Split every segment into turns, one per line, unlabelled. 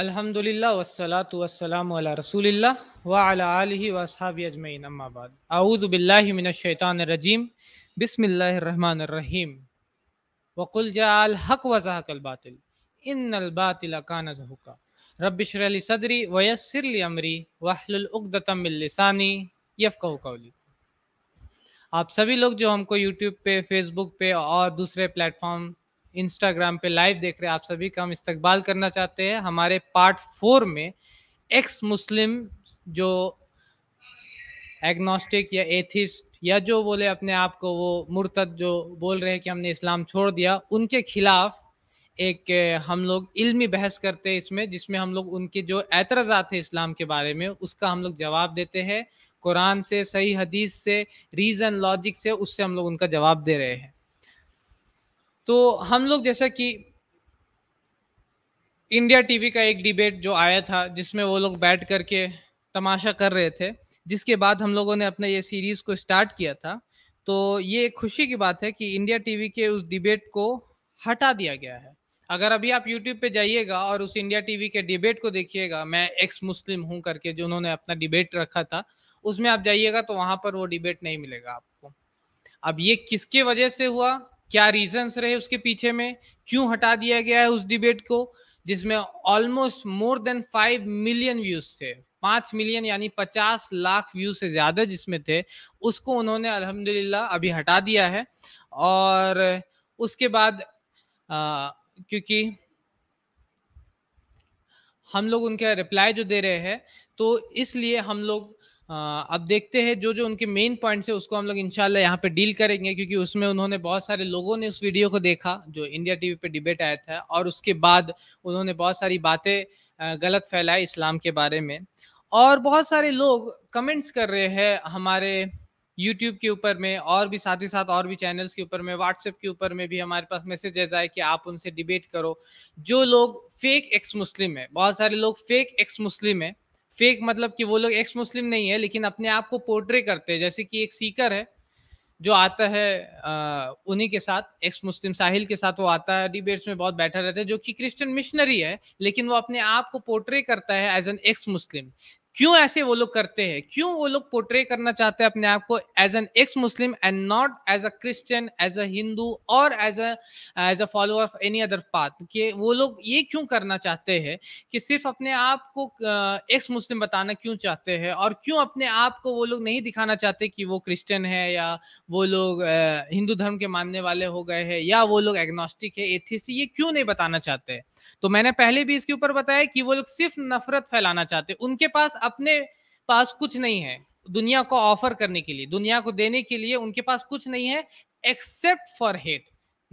अल्हम्दुलिल्लाह वस्सलातु वस्सलाम अला रसूलिल्लाह व अला आलिहि व असहाबि अजमईन अम्मा बाद अऊज़ु बिल्लाहि मिनश शैतानिर रजीम बिस्मिल्लाहिर रहमानिर रहीम व कुल जाल हक व ज़हकल बातिल इन्नल बातिल काना ज़हुका रब्बि इशरह ली सदरी व यस्सिर ली अमरी वहलुल उक़दतम मिन लिसानी यफ़क़हु कौली आप सभी लोग जो हमको यूट्यूब पे फेसबुक पे और दूसरे प्लेटफॉर्म इंस्टाग्राम पे लाइव देख रहे हैं आप सभी का हम इस्तकबाल करना चाहते हैं हमारे पार्ट फोर में एक्स मुस्लिम जो एग्नोस्टिक या एथिस्ट या जो बोले अपने आप को वो मुरतद जो बोल रहे हैं कि हमने इस्लाम छोड़ दिया उनके खिलाफ एक हम लोग इल्मी बहस करते हैं इसमें जिसमें हम लोग उनके जो एतराज़ात है इस्लाम के बारे में उसका हम लोग जवाब देते हैं कुरान से सही हदीस से रीज़न लॉजिक से उससे हम लोग उनका जवाब दे रहे हैं तो हम लोग जैसा कि इंडिया टीवी का एक डिबेट जो आया था जिसमें वो लोग बैठ करके तमाशा कर रहे थे जिसके बाद हम लोगों ने अपने ये सीरीज को स्टार्ट किया था तो ये खुशी की बात है कि इंडिया टीवी के उस डिबेट को हटा दिया गया है अगर अभी आप यूट्यूब पे जाइएगा और उस इंडिया टीवी के डिबेट को देखिएगा मैं एक्स मुस्लिम हूँ करके जो उन्होंने अपना डिबेट रखा था उसमें आप जाइएगा तो वहाँ पर वो डिबेट नहीं मिलेगा आपको अब ये किसके वजह से हुआ क्या रीजंस रहे उसके पीछे में क्यों हटा दिया गया है उस डिबेट को जिसमें almost more than five million views थे पांच मिलियन यानी पचास लाख व्यू से ज्यादा जिसमें थे उसको उन्होंने अल्हम्दुलिल्लाह अभी हटा दिया है और उसके बाद आ, क्योंकि हम लोग उनका रिप्लाई जो दे रहे हैं तो इसलिए हम लोग अब देखते हैं जो जो उनके मेन पॉइंट्स है उसको हम लोग इनशाला यहाँ पे डील करेंगे क्योंकि उसमें उन्होंने बहुत सारे लोगों ने उस वीडियो को देखा जो इंडिया टीवी पे डिबेट आया था और उसके बाद उन्होंने बहुत सारी बातें गलत फैलाई इस्लाम के बारे में और बहुत सारे लोग कमेंट्स कर रहे हैं हमारे यूट्यूब के ऊपर में और भी साथ ही साथ और भी चैनल्स के ऊपर में व्हाट्सएप के ऊपर में भी हमारे पास मैसेजेस आए कि आप उनसे डिबेट करो जो लोग फेक एक्स मुस्लिम है बहुत सारे लोग फेक एक्स मुस्लिम है फेक मतलब कि वो लोग एक्स मुस्लिम नहीं है लेकिन अपने आप को पोर्ट्रे करते हैं जैसे कि एक सीकर है जो आता है उन्हीं के साथ एक्स मुस्लिम साहिल के साथ वो आता है डिबेट्स में बहुत बैठा रहता है जो कि क्रिश्चियन मिशनरी है लेकिन वो अपने आप को पोर्ट्रे करता है एज एन एक्स मुस्लिम क्यों ऐसे वो लोग करते हैं क्यों वो लोग पोर्ट्रे करना चाहते हैं अपने आप को as an ex Muslim and not as a Christian as a Hindu और as a as a follower of any other path कि वो लोग ये क्यों करना चाहते हैं कि सिर्फ अपने आप को एक्स मुस्लिम बताना क्यों चाहते हैं और क्यों अपने आप को वो लोग नहीं दिखाना चाहते कि वो क्रिश्चियन है या वो लोग हिंदू धर्म के मानने वाले हो गए हैं या वो लोग एग्नोस्टिक है एथिस्ट ये क्यों नहीं बताना चाहते हैं तो मैंने पहले भी इसके ऊपर बताया कि वो लोग सिर्फ नफरत फैलाना चाहते उनके पास अपने पास कुछ नहीं है दुनिया को ऑफर करने के लिए दुनिया को देने के लिए उनके पास कुछ नहीं है एक्सेप्ट फॉर हेट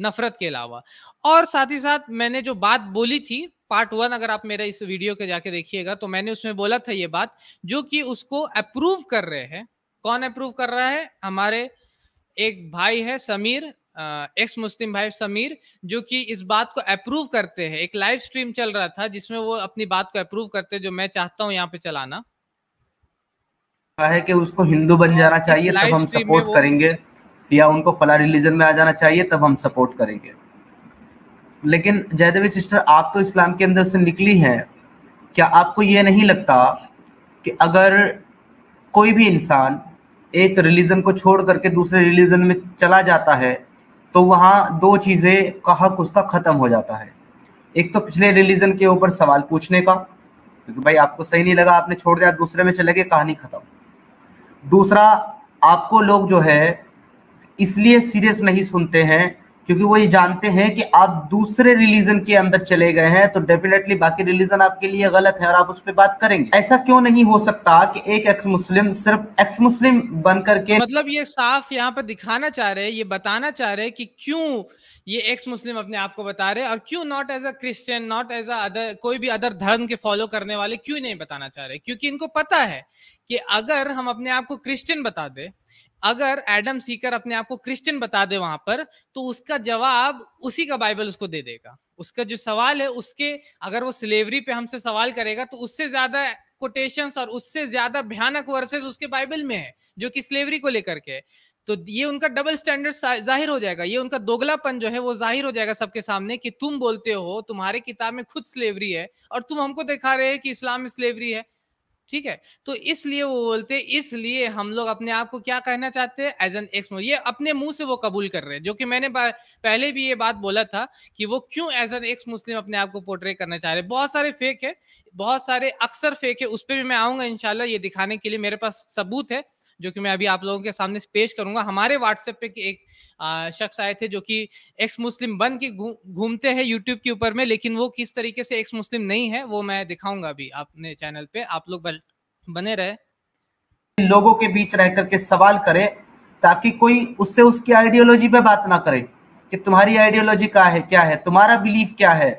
नफरत के अलावा और साथ ही साथ मैंने जो बात बोली थी पार्ट वन अगर आप मेरा इस वीडियो के जाके देखिएगा तो मैंने उसमें बोला था ये बात जो कि उसको अप्रूव कर रहे हैं कौन अप्रूव कर रहा है हमारे एक भाई है समीर एक्स मुस्लिम भाई समीर जो कि इस बात को अप्रूव करते हैं एक लाइव स्ट्रीम चल रहा था जिसमें वो अपनी बात को अप्रूव करते जो मैं चाहता हूँ यहाँ पे चलाना
है कि उसको हिंदू बन तो जाना चाहिए तब हम सपोर्ट करेंगे या उनको फला रिलीजन में आ जाना चाहिए तब हम सपोर्ट करेंगे लेकिन जयदेवी सिस्टर आप तो इस्लाम के अंदर से निकली हैं क्या आपको ये नहीं लगता कि अगर कोई भी इंसान एक रिलीजन को छोड़ करके दूसरे रिलीजन में चला जाता है तो वहाँ दो चीज़ें का हक उसका ख़त्म हो जाता है एक तो पिछले रिलीजन के ऊपर सवाल पूछने का क्योंकि भाई आपको सही नहीं लगा आपने छोड़ दिया दूसरे में चले गए कहानी ख़त्म दूसरा आपको लोग जो है इसलिए सीरियस नहीं सुनते हैं क्योंकि वो ये जानते हैं कि आप दूसरे रिलीजन के अंदर चले गए हैं तो डेफिनेटली बाकी रिलीजन आपके लिए गलत है और आप उस पर बात करेंगे ऐसा क्यों नहीं हो सकता कि एक एक्स मुस्लिम सिर्फ एक्स मुस्लिम बन करके मतलब
ये साफ यहाँ पर दिखाना चाह रहे हैं ये बताना चाह रहे हैं कि क्यों ये एक्स मुस्लिम अपने आप को बता रहे हैं और क्यों not as a Christian not as other कोई भी अदर धर्म के फॉलो करने वाले क्यों नहीं बताना चाह रहे क्योंकि इनको पता है कि अगर हम अपने आप को क्रिश्चियन बता दे अगर एडम सीकर अपने आप को क्रिश्चियन बता दे वहां पर तो उसका जवाब उसी का बाइबल उसको दे देगा उसका जो सवाल है उसके अगर वो स्लेवरी पे हमसे सवाल करेगा तो उससे ज्यादा कोटेशन और उससे ज्यादा भयानक वर्सेस उसके बाइबल में है जो कि स्लेवरी को लेकर के तो ये उनका डबल स्टैंडर्ड जाहिर हो जाएगा ये उनका दोगलापन जो है वो जाहिर हो जाएगा सबके सामने कि तुम बोलते हो तुम्हारे किताब में खुद स्लेवरी है और तुम हमको दिखा रहे हैं कि इस्लाम में स्लेवरी है ठीक है तो इसलिए वो बोलते इसलिए हम लोग अपने आप को क्या कहना चाहते हैं एज एन एक्स ये अपने मुंह से वो कबूल कर रहे हैं जो कि मैंने पहले भी ये बात बोला था कि वो क्यों एज एन एक्स मुस्लिम अपने आप को पोर्ट्रे करना चाह रहे हैं बहुत सारे फेक है बहुत सारे अक्सर फेक है उस पर भी मैं आऊंगा इनशाला ये दिखाने के लिए मेरे पास सबूत है जो कि मैं अभी आप लोगों के सामने पेश करूंगा हमारे व्हाट्सएप पे एक शख्स आए थे जो कि एक्स मुस्लिम बन के घूमते हैं यूट्यूब के ऊपर में लेकिन वो किस तरीके से एक्स मुस्लिम नहीं है वो मैं दिखाऊंगा अभी अपने चैनल पे आप लोग बने रहे
लोगों के बीच रह करके सवाल करे ताकि कोई उससे उसकी आइडियोलॉजी पे बात ना करे कि तुम्हारी आइडियोलॉजी क्या है क्या है तुम्हारा बिलीफ क्या है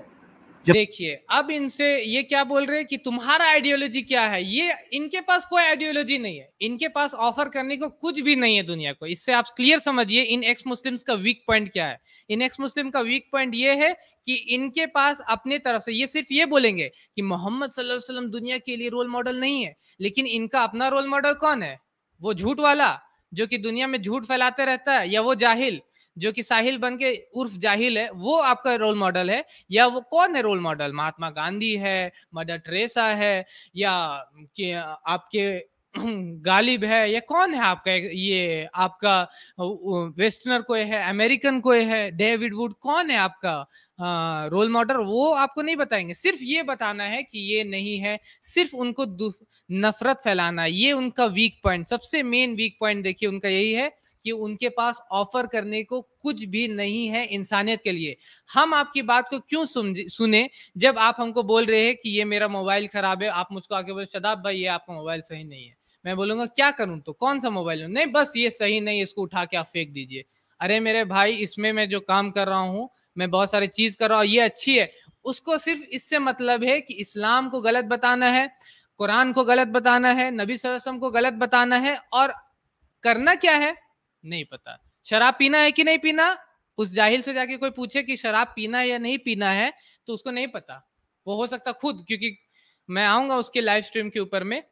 देखिए अब इनसे ये क्या बोल रहे हैं कि तुम्हारा आइडियोलॉजी क्या है ये इनके पास कोई आइडियोलॉजी नहीं है इनके पास ऑफर करने को कुछ भी नहीं है दुनिया को इससे आप क्लियर समझिए इन एक्स मुस्लिम्स का वीक पॉइंट क्या है इन एक्स मुस्लिम का वीक पॉइंट ये है कि इनके पास अपने तरफ से ये सिर्फ ये बोलेंगे कि मोहम्मद सल्लल्लाहु वसल्लम दुनिया के लिए रोल मॉडल नहीं है लेकिन इनका अपना रोल मॉडल कौन है वो झूठ वाला जो कि दुनिया में झूठ फैलाते रहता है या वो जाहिल जो कि साहिल बन के उर्फ जाहिल है वो आपका रोल मॉडल है या वो कौन है रोल मॉडल महात्मा गांधी है मदर ट्रेसा है या कि आपके गालिब है या कौन है आपका ये आपका वेस्टर्नर कोई है अमेरिकन कोई है डेविड वुड कौन है आपका रोल मॉडल वो आपको नहीं बताएंगे सिर्फ ये बताना है कि ये नहीं है सिर्फ उनको नफरत फैलाना ये उनका वीक पॉइंट सबसे मेन वीक पॉइंट देखिए उनका यही है कि उनके पास ऑफर करने को कुछ भी नहीं है इंसानियत के लिए हम आपकी बात को क्यों सुने जब आप हमको बोल रहे हैं कि ये मेरा मोबाइल खराब है आप मुझको आके बोले शदाब भाई ये आपका मोबाइल सही नहीं है मैं बोलूंगा क्या करूं तो कौन सा मोबाइल नहीं बस ये सही नहीं इसको उठा के आप फेंक दीजिए अरे मेरे भाई इसमें मैं जो काम कर रहा हूँ मैं बहुत सारी चीज कर रहा हूँ ये अच्छी है उसको सिर्फ इससे मतलब है कि इस्लाम को गलत बताना है कुरान को गलत बताना है नबी वसल्लम को गलत बताना है और करना क्या है नहीं पता शराब पीना है कि नहीं पीना उस जाहिल से जाके कोई पूछे कि शराब पीना है या नहीं पीना है तो उसको नहीं पता वो हो सकता खुद क्योंकि मैं आऊंगा उसके लाइव स्ट्रीम के ऊपर में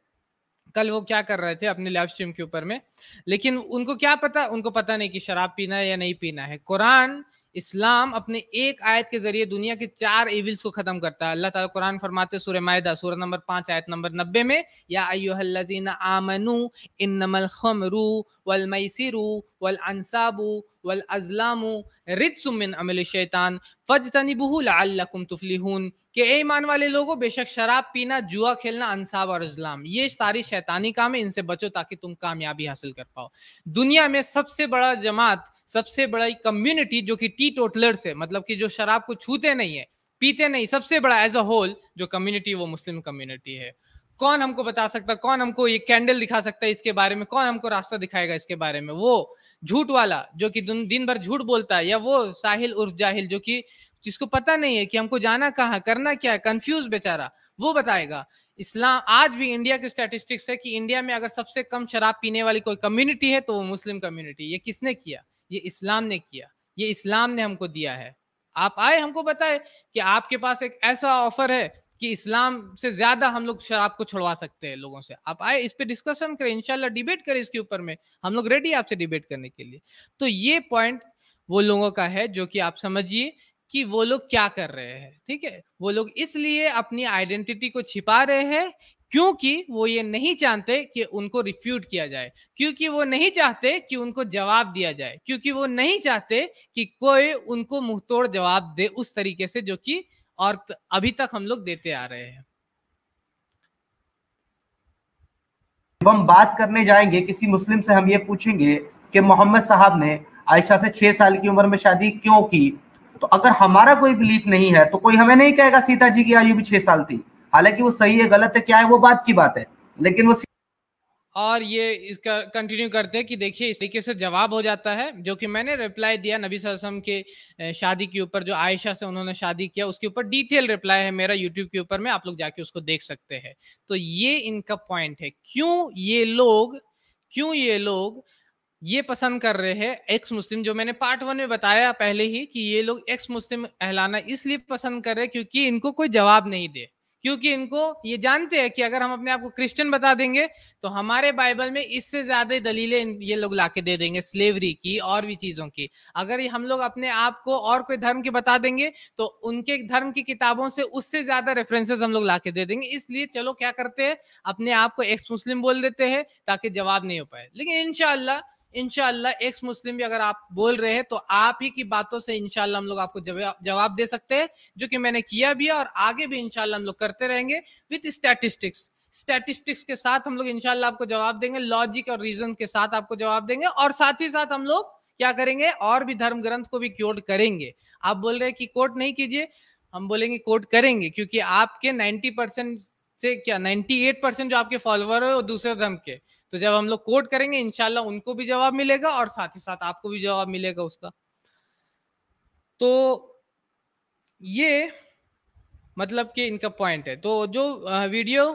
कल वो क्या कर रहे थे अपने लाइव स्ट्रीम के ऊपर में लेकिन उनको क्या पता उनको पता नहीं कि शराब पीना है या नहीं पीना है कुरान इस्लाम अपने एक आयत के जरिए दुनिया के चार इविल्स को खत्म करता है अल्लाह ताला कुरान फरमाते सूर्य मायदा सूरह नंबर पांच आयत नंबर नब्बे में या अयोहल्लजीन इन नमल खमरू वलमसर वलअनसाब वलअज़लाम रितसमिन अमल शैतान फ़जतनबू लकुम तुफलिहून के ए ईमान वाले लोगों बेशक शराब पीना जुआ खेलना अनसाब और अजलाम ये सारी शैतानी काम है इनसे बचो ताकि तुम कामयाबी हासिल कर पाओ दुनिया में सबसे बड़ा जमात सबसे बड़ा कम्युनिटी जो कि टी टोटलर्स है मतलब कि जो शराब को छूते नहीं है पीते नहीं सबसे बड़ा एज अ होल जो कम्युनिटी वो मुस्लिम कम्युनिटी है कौन हमको बता सकता है कौन हमको ये कैंडल दिखा सकता है इसके बारे में कौन हमको रास्ता दिखाएगा इसके बारे में वो झूठ वाला जो कि दिन भर झूठ बोलता है या वो साहिल उर्फ जाहिल जो कि जिसको पता नहीं है कि हमको जाना कहाँ करना क्या है कंफ्यूज बेचारा वो बताएगा इस्लाम आज भी इंडिया के स्टैटिस्टिक्स है कि इंडिया में अगर सबसे कम शराब पीने वाली कोई कम्युनिटी है तो वो मुस्लिम कम्युनिटी ये किसने किया ये इस्लाम ने किया ये इस्लाम ने हमको दिया है आप आए हमको बताए कि आपके पास एक ऐसा ऑफर है कि इस्लाम से ज्यादा हम लोग शराब को छुड़वा सकते हैं लोगों से आप आए इस पे डिस्कशन करें इनशाला डिबेट करें इसके ऊपर में हम लोग रेडी आपसे डिबेट करने के लिए तो ये पॉइंट वो लोगों का है जो कि आप समझिए कि वो लोग क्या कर रहे हैं ठीक है थीके? वो लोग इसलिए अपनी आइडेंटिटी को छिपा रहे हैं क्योंकि वो ये नहीं चाहते कि उनको रिफ्यूट किया जाए क्योंकि वो नहीं चाहते कि उनको जवाब दिया जाए क्योंकि वो नहीं चाहते कि कोई उनको मुंह तोड़ जवाब दे उस तरीके से जो कि और अभी तक हम लोग देते आ रहे हैं
जब हम बात करने जाएंगे किसी मुस्लिम से हम ये पूछेंगे कि मोहम्मद साहब ने आयशा से छह साल की उम्र में शादी क्यों की तो अगर हमारा कोई बिलीफ नहीं है तो कोई हमें नहीं कहेगा सीता जी की आयु भी छह साल थी हालांकि वो सही है गलत है क्या है वो बात की बात है लेकिन वो
और ये इसका कंटिन्यू करते हैं कि देखिए इस तरीके से जवाब हो जाता है जो कि मैंने रिप्लाई दिया नबी वसम के शादी के ऊपर जो आयशा से उन्होंने शादी किया उसके ऊपर डिटेल रिप्लाई है मेरा यूट्यूब के ऊपर में आप लोग जाके उसको देख सकते हैं तो ये इनका पॉइंट है क्यों ये लोग क्यों ये लोग ये पसंद कर रहे हैं एक्स मुस्लिम जो मैंने पार्ट वन में बताया पहले ही कि ये लोग एक्स मुस्लिम कहलाना इसलिए पसंद कर रहे क्योंकि इनको कोई जवाब नहीं दे क्योंकि इनको ये जानते हैं कि अगर हम अपने आप को क्रिश्चियन बता देंगे तो हमारे बाइबल में इससे ज्यादा दलीलें ये लोग लाके दे देंगे स्लेवरी की और भी चीजों की अगर हम लोग अपने आप को और कोई धर्म के बता देंगे तो उनके धर्म की किताबों से उससे ज्यादा रेफरेंसेस हम लोग लाके दे देंगे इसलिए चलो क्या करते हैं अपने आप को एक्स मुस्लिम बोल देते हैं ताकि जवाब नहीं हो पाए लेकिन इनशाला इनशाला एक्स मुस्लिम भी अगर आप बोल रहे हैं तो आप ही की बातों से इनशाला हम लोग आपको जवाब दे सकते हैं जो कि मैंने किया भी है और आगे भी इनशाला हम लोग करते रहेंगे विथ स्टैटिस्टिक्स स्टैटिस्टिक्स के साथ हम लोग इनशाला आपको जवाब देंगे लॉजिक और रीजन के साथ आपको जवाब देंगे और साथ ही साथ हम लोग क्या करेंगे और भी धर्म ग्रंथ को भी क्योट करेंगे आप बोल रहे हैं कि कोट नहीं कीजिए हम बोलेंगे कोट करेंगे क्योंकि आपके 90 परसेंट से क्या 98 परसेंट जो आपके फॉलोअर है वो दूसरे धर्म के तो जब हम लोग कोट करेंगे इनशाला उनको भी जवाब मिलेगा और साथ ही साथ आपको भी जवाब मिलेगा उसका तो ये मतलब कि इनका पॉइंट है तो जो वीडियो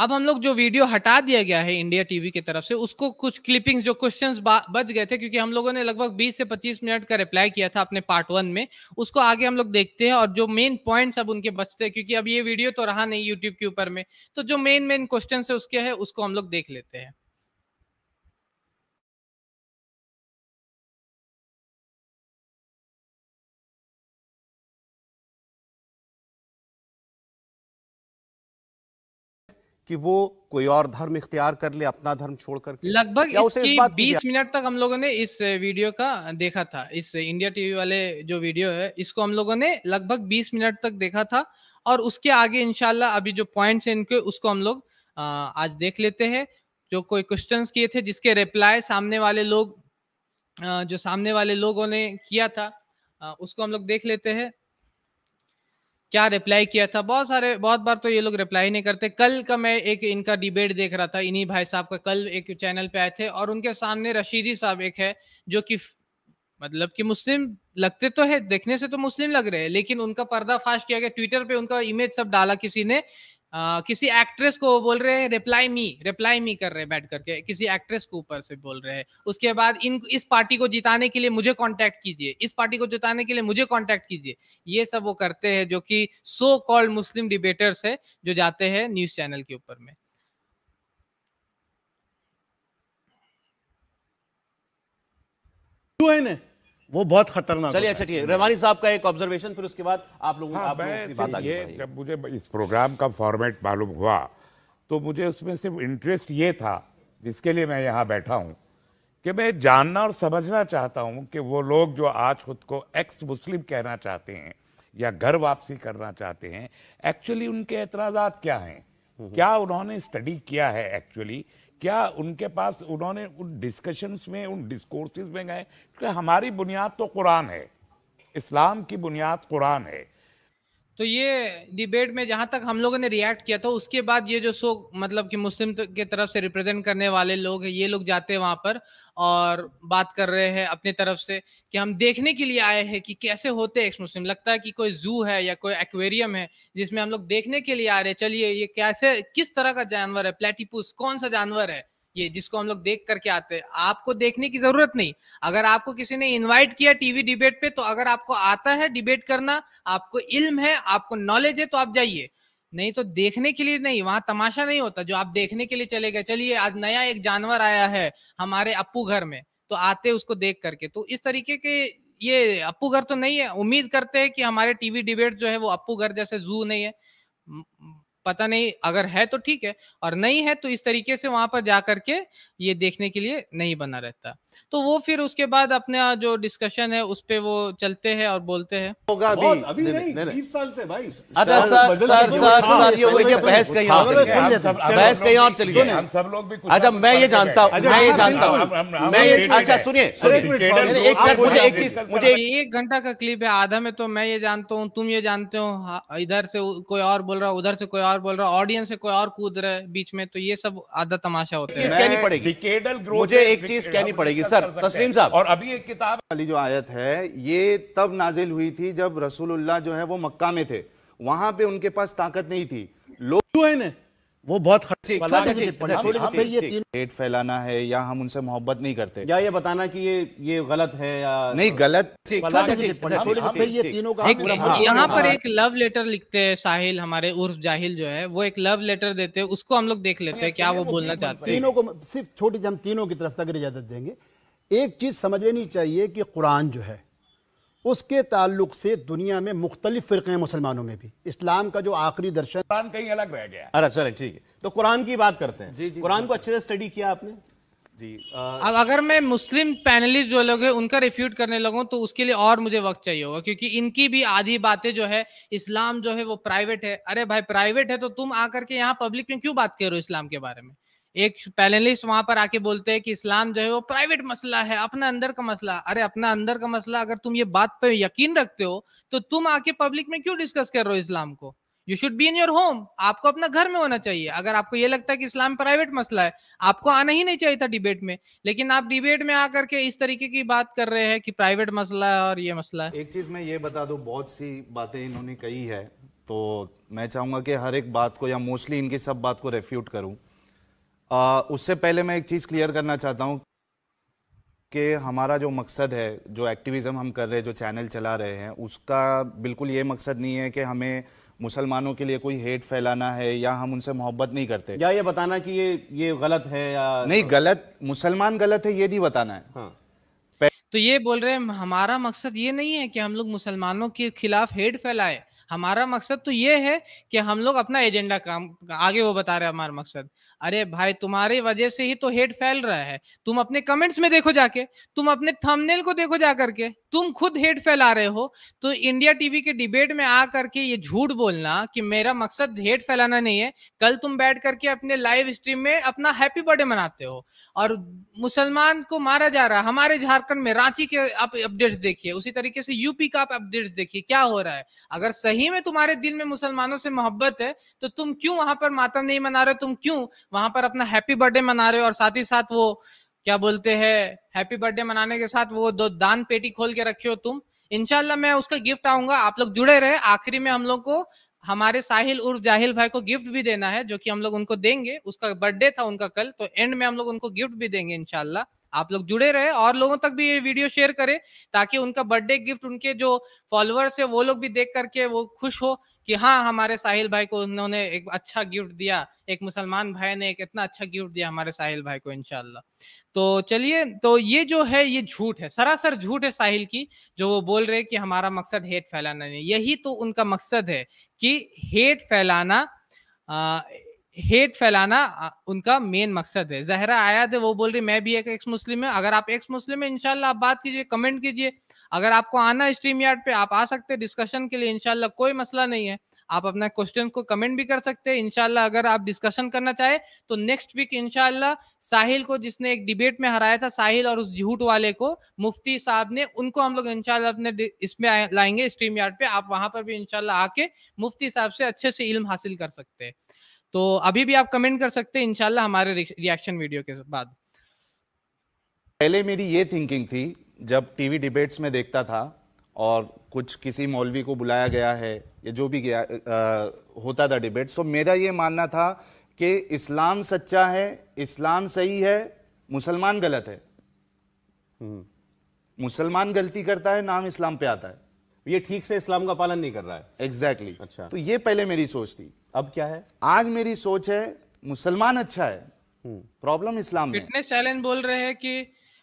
अब हम लोग जो वीडियो हटा दिया गया है इंडिया टीवी की तरफ से उसको कुछ क्लिपिंग्स जो क्वेश्चंस बच गए थे क्योंकि हम लोगों ने लगभग 20 से 25 मिनट का रिप्लाई किया था अपने पार्ट वन में उसको आगे हम लोग देखते हैं और जो मेन पॉइंट्स अब उनके बचते हैं क्योंकि अब ये वीडियो तो रहा नहीं यूट्यूब के ऊपर में तो जो मेन मेन क्वेश्चन है उसके है उसको हम लोग देख लेते हैं
कि वो कोई और धर्म इख्तियार कर ले अपना धर्म छोड़कर लगभग
इसकी बीस
मिनट तक हम लोगों ने इस वीडियो का देखा था इस इंडिया टीवी वाले जो वीडियो है इसको हम लोगों ने लगभग बीस मिनट तक देखा था और उसके आगे इनशाला अभी जो पॉइंट्स हैं इनके उसको हम लोग आज देख लेते हैं जो कोई क्वेश्चन किए थे जिसके रिप्लाई सामने वाले लोग जो सामने वाले लोगों ने किया था उसको हम लोग देख लेते हैं क्या रिप्लाई किया था बहुत सारे बहुत बार तो ये लोग रिप्लाई नहीं करते कल का मैं एक इनका डिबेट देख रहा था इन्हीं भाई साहब का कल एक चैनल पे आए थे और उनके सामने रशीदी साहब एक है जो कि मतलब कि मुस्लिम लगते तो है देखने से तो मुस्लिम लग रहे हैं लेकिन उनका पर्दाफाश किया गया ट्विटर पे उनका इमेज सब डाला किसी ने किसी एक्ट्रेस को बोल रहे हैं रिप्लाई मी रिप्लाई मी कर रहे हैं बैठ करके किसी एक्ट्रेस को ऊपर से बोल रहे हैं उसके बाद इन इस पार्टी को जिताने के लिए मुझे कांटेक्ट कीजिए इस पार्टी को जिताने के लिए मुझे कांटेक्ट कीजिए ये सब वो करते हैं जो कि सो कॉल्ड मुस्लिम डिबेटर्स है जो जाते हैं न्यूज चैनल के ऊपर में
वो बहुत खतरनाक चलिए अच्छा ठीक है
रहमानी साहब का एक ऑब्जर्वेशन फिर उसके बाद आप लोगों हाँ, आप लोग बात ये जब मुझे इस प्रोग्राम का फॉर्मेट मालूम हुआ तो मुझे उसमें सिर्फ इंटरेस्ट ये था जिसके लिए मैं यहाँ बैठा हूँ कि मैं जानना और समझना चाहता हूँ कि वो लोग जो आज खुद को एक्स मुस्लिम कहना चाहते हैं या घर वापसी करना चाहते हैं एक्चुअली उनके एतराज क्या हैं हम्म, हम्म। क्या उन्होंने स्टडी किया है एक्चुअली क्या उनके पास उन्होंने उन डिस्कशंस में उन डिस्कोर्सेज में गए क्योंकि हमारी बुनियाद तो कुरान है इस्लाम की बुनियाद कुरान है
तो ये डिबेट में जहां तक हम लोगों ने रिएक्ट किया था उसके बाद ये जो सो मतलब कि मुस्लिम के तरफ से रिप्रेजेंट करने वाले लोग हैं ये लोग जाते हैं वहां पर और बात कर रहे हैं अपने तरफ से कि हम देखने के लिए आए हैं कि कैसे होते एक्स मुस्लिम लगता है कि कोई जू है या कोई एक्वेरियम है जिसमें हम लोग देखने के लिए आ रहे हैं चलिए ये कैसे किस तरह का जानवर है प्लेटिपुस कौन सा जानवर है ये जिसको हम लोग देख करके आते हैं आपको देखने की जरूरत नहीं अगर आपको किसी ने इनवाइट किया टीवी डिबेट पे तो अगर आपको आता है डिबेट करना आपको इल्म है आपको नॉलेज है तो आप जाइए नहीं तो देखने के लिए नहीं वहां तमाशा नहीं होता जो आप देखने के लिए चले गए चलिए आज नया एक जानवर आया है हमारे अपू घर में तो आते उसको देख करके तो इस तरीके के ये अपू घर तो नहीं है उम्मीद करते हैं कि हमारे टीवी डिबेट जो है वो अपू घर जैसे जू नहीं है पता नहीं अगर है तो ठीक है और नहीं है तो इस तरीके से वहां पर जा करके ये देखने के लिए नहीं बना रहता तो वो फिर उसके बाद अपना जो डिस्कशन है उस पर वो चलते हैं और बोलते हैं होगा अभी अभी नहीं
साल से भाई सर सर सर ये बहस कहीं और बहस कहीं और चली हम सब लोग भी अच्छा मैं ये जानता हूँ मैं ये अच्छा, जानता मैं अच्छा सुनिए मुझे एक चीज मुझे
एक घंटा का क्लिप है आधा में तो मैं ये जानता हूँ तुम ये जानते हो हाँ, इधर से कोई और बोल रहा उधर से कोई और बोल रहा ऑडियंस से कोई और कूद रहा है बीच में तो ये सब आधा तमाशा होता है
कहनी पड़ेगी
मुझे एक चीज कहनी पड़ेगी जाएगी सर तस्लीम साहब और अभी एक किताब वाली जो आयत है ये तब नाजिल हुई थी जब रसूलुल्लाह जो है वो मक्का में थे वहां पे उनके पास ताकत नहीं थी लोग जो है ना वो बहुत पेट फैलाना है या हम उनसे मोहब्बत नहीं करते या ये बताना कि ये ये गलत है या नहीं गलत
यहाँ पर एक
लव लेटर लिखते हैं साहिल हमारे उर्फ जाहिल जो है वो एक लव लेटर देते हैं उसको हम लोग देख लेते हैं क्या वो बोलना चाहते हैं तीनों
को सिर्फ छोटी हम तीनों की तरफ तक इजाजत देंगे एक चीज़ समझ लेनी चाहिए कि कुरान जो है उसके ताल्लुक से दुनिया में मुख्तलिफ फिर मुसलमानों में भी इस्लाम का जो आखिरी दर्शन कुरान कहीं अलग रह गया
अरे चले ठीक है
तो कुरान की बात करते हैं जी जी कुरान को अच्छे से स्टडी किया आपने
जी
अब अगर मैं मुस्लिम पैनलिस्ट जो लोग हैं उनका रिफ्यूट करने लगूँ तो उसके लिए और मुझे वक्त चाहिए होगा क्योंकि इनकी भी आधी बातें जो है इस्लाम जो है वो प्राइवेट है अरे भाई प्राइवेट है तो तुम आकर के यहाँ पब्लिक में क्यों बात कर रहे हो इस्लाम के बारे में एक पैनलिस्ट वहां पर आके बोलते हैं कि इस्लाम जो है वो प्राइवेट मसला है अपना अंदर का मसला अरे अपना अंदर का मसला अगर तुम ये बात पे यकीन रखते हो तो तुम आके पब्लिक में क्यों डिस्कस कर रहे हो इस्लाम को you should be in your home आपको अपना घर में होना चाहिए अगर आपको ये लगता है कि इस्लाम प्राइवेट मसला है आपको आना ही नहीं चाहिए था डिबेट में लेकिन आप डिबेट में आकर के इस तरीके की बात कर रहे हैं कि प्राइवेट मसला है और ये मसला है एक चीज
मैं ये बता दो बहुत सी बातें इन्होंने कही है तो मैं चाहूंगा कि हर एक बात को या मोस्टली इनकी सब बात को रेफ्यूट करूं आ, उससे पहले मैं एक चीज़ क्लियर करना चाहता हूँ कि हमारा जो मकसद है जो एक्टिविज़म हम कर रहे हैं जो चैनल चला रहे हैं उसका बिल्कुल ये मकसद नहीं है कि हमें मुसलमानों के लिए कोई हेट फैलाना है या हम उनसे मोहब्बत नहीं करते या ये बताना कि ये ये गलत है या नहीं गलत मुसलमान गलत है ये नहीं बताना है हाँ।
तो ये बोल रहे हैं हमारा मकसद ये नहीं है कि हम लोग मुसलमानों के खिलाफ हेट फैलाए हमारा मकसद तो ये है कि हम लोग अपना एजेंडा काम आगे वो बता रहे हैं हमारा मकसद अरे भाई तुम्हारी वजह से ही तो हेट फैल रहा है तुम अपने कमेंट्स में देखो जाके तुम अपने थंबनेल को देखो जा करके तुम खुद हेट फैला रहे हो तो इंडिया टीवी के डिबेट में आ करके ये झूठ बोलना कि मेरा मकसद हेट फैलाना नहीं है कल तुम बैठ करके अपने लाइव स्ट्रीम में अपना हैप्पी बर्थडे मनाते हो और मुसलमान को मारा जा रहा है हमारे झारखंड में रांची के आप अपडेट्स देखिए उसी तरीके से यूपी का आप अपडेट्स देखिए क्या हो रहा है अगर सही में तुम्हारे दिल में मुसलमानों से मोहब्बत है तो तुम क्यों वहां पर माता नहीं मना रहे तुम क्यों वहां पर अपना हैप्पी बर्थडे मना रहे हो और साथ ही साथ वो क्या बोलते हैं हैप्पी बर्थडे मनाने के साथ वो दो दान पेटी खोल के रखे हो तुम इनशाला मैं उसका गिफ्ट आऊंगा आप लोग जुड़े रहे आखिरी में हम लोग को हमारे साहिल उर्फ जाहिल भाई को गिफ्ट भी देना है जो कि हम लोग उनको देंगे उसका बर्थडे था उनका कल तो एंड में हम लोग उनको गिफ्ट भी देंगे इनशाला आप लोग जुड़े रहे और लोगों तक भी ये वीडियो शेयर करें ताकि उनका बर्थडे गिफ्ट उनके जो फॉलोअर्स है वो लोग भी देख करके वो खुश हो कि हाँ हमारे साहिल भाई को उन्होंने एक अच्छा गिफ्ट दिया एक मुसलमान भाई ने एक इतना अच्छा गिफ्ट दिया हमारे साहिल भाई को इनशाला तो चलिए तो ये जो है ये झूठ है सरासर झूठ है साहिल की जो वो बोल रहे हैं कि हमारा मकसद हेट फैलाना नहीं यही तो उनका मकसद है कि हेट फैलाना आ, हेट फैलाना उनका मेन मकसद है जहरा आयाद है वो बोल रही मैं भी एक एक्स मुस्लिम है अगर आप एक्स मुस्लिम है इनशाला आप बात कीजिए कमेंट कीजिए अगर आपको आना स्ट्रीम यार्ड पे आप आ सकते हैं डिस्कशन के लिए इनशाला कोई मसला नहीं है आप अपना क्वेश्चन को कमेंट भी कर सकते हैं इनशाला अगर आप डिस्कशन करना चाहे तो नेक्स्ट वीक इनशाला साहिल को जिसने एक डिबेट में हराया था साहिल और उस झूठ वाले को मुफ्ती साहब ने उनको हम लोग इनशाला अपने इसमें लाएंगे स्ट्रीम यार्ड पे आप वहां पर भी इनशाला आके मुफ्ती साहब से अच्छे से इल्म हासिल कर सकते हैं तो अभी भी आप कमेंट कर सकते हैं इनशाला हमारे रिएक्शन वीडियो के बाद
पहले मेरी ये थिंकिंग थी जब टीवी डिबेट्स में देखता था और कुछ किसी मौलवी को बुलाया गया है या जो भी गया आ, होता था डिबेट सो तो मेरा ये मानना था कि इस्लाम सच्चा है इस्लाम सही है मुसलमान गलत है हम्म। मुसलमान गलती करता है नाम इस्लाम पे आता है ये ठीक से इस्लाम का पालन नहीं कर रहा है एग्जैक्टली exactly. अच्छा तो ये पहले मेरी सोच थी अब क्या है आज मेरी सोच है मुसलमान अच्छा है प्रॉब्लम हम्म। इस्लाम में
चैलेंज बोल रहे हैं कि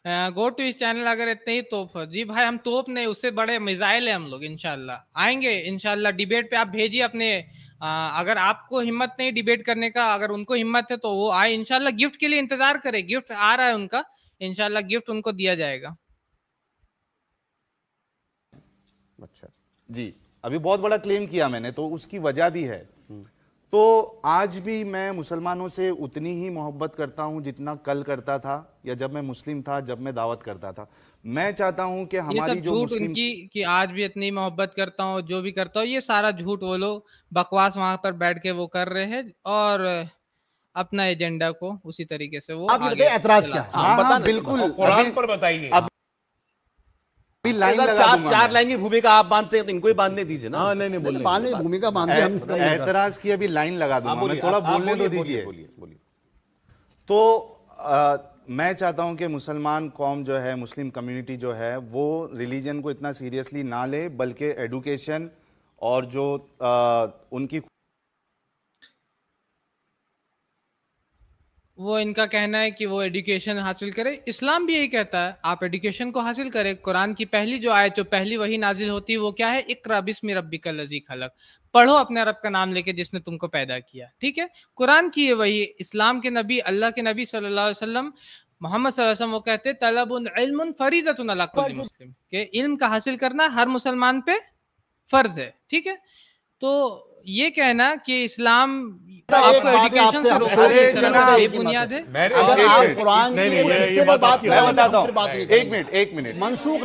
गो टू इस चैनल अगर इतने ही तोप जी भाई हम तोप नहीं उससे बड़े मिजाइल है हम लोग इनशाला आएंगे इनशाला डिबेट पे आप भेजिए अपने आ, अगर आपको हिम्मत नहीं डिबेट करने का अगर उनको हिम्मत है तो वो आए इनशाला गिफ्ट के लिए इंतजार करे गिफ्ट आ रहा है उनका इनशाला गिफ्ट उनको दिया जाएगा
अच्छा जी अभी बहुत बड़ा क्लेम किया मैंने तो उसकी वजह भी है तो आज भी मैं मुसलमानों से उतनी ही मोहब्बत करता हूं जितना कल करता था या जब मैं मुस्लिम था जब मैं दावत करता था मैं चाहता हूं कि हमारी जो झूठ मुस्लिम... उनकी
कि आज भी इतनी मोहब्बत करता हूं जो भी करता हूं ये सारा झूठ वो लोग बकवास वहां पर बैठ के वो कर रहे हैं और अपना एजेंडा को उसी तरीके से वो आप एतराज क्या हाँ, हाँ, बिल्कुल कुरान पर
बताइए
चार लाइन की भूमिका आप बांधते हैं तो इनको ही बांधने दीजिए ना हाँ, नहीं नहीं बोलिए बांधने
भूमिका बांधते एतराज
तो की अभी लाइन लगा मैं थोड़ा बोलने तो दीजिए तो मैं चाहता हूं कि मुसलमान कौम जो है मुस्लिम कम्युनिटी जो है वो रिलीजन को इतना सीरियसली ना ले बल्कि एडुकेशन और जो आ, उनकी
वो इनका कहना है कि वो एडुकेशन हासिल करे इस्लाम भी यही कहता है आप एडुकेशन को हासिल करें कुरान की पहली जो आयत जो पहली वही नाजिल होती है वो क्या है इकरा बिस्म रबी का लजी खलक पढ़ो अपने रब का नाम लेके जिसने तुमको पैदा किया ठीक है कुरान की ये वही इस्लाम के नबी अल्लाह के नबी सल्लल्लाहु अलैहि वसल्लम मोहम्मद वसल्लम वो कहते तलब फरीदत मुस्लिम के इल्म का हासिल करना हर मुसलमान पे फर्ज है ठीक है तो ये कहना कि इस्लाम आपको एजुकेशन से रोक बुनियाद है
आप एक मिनट मनसूख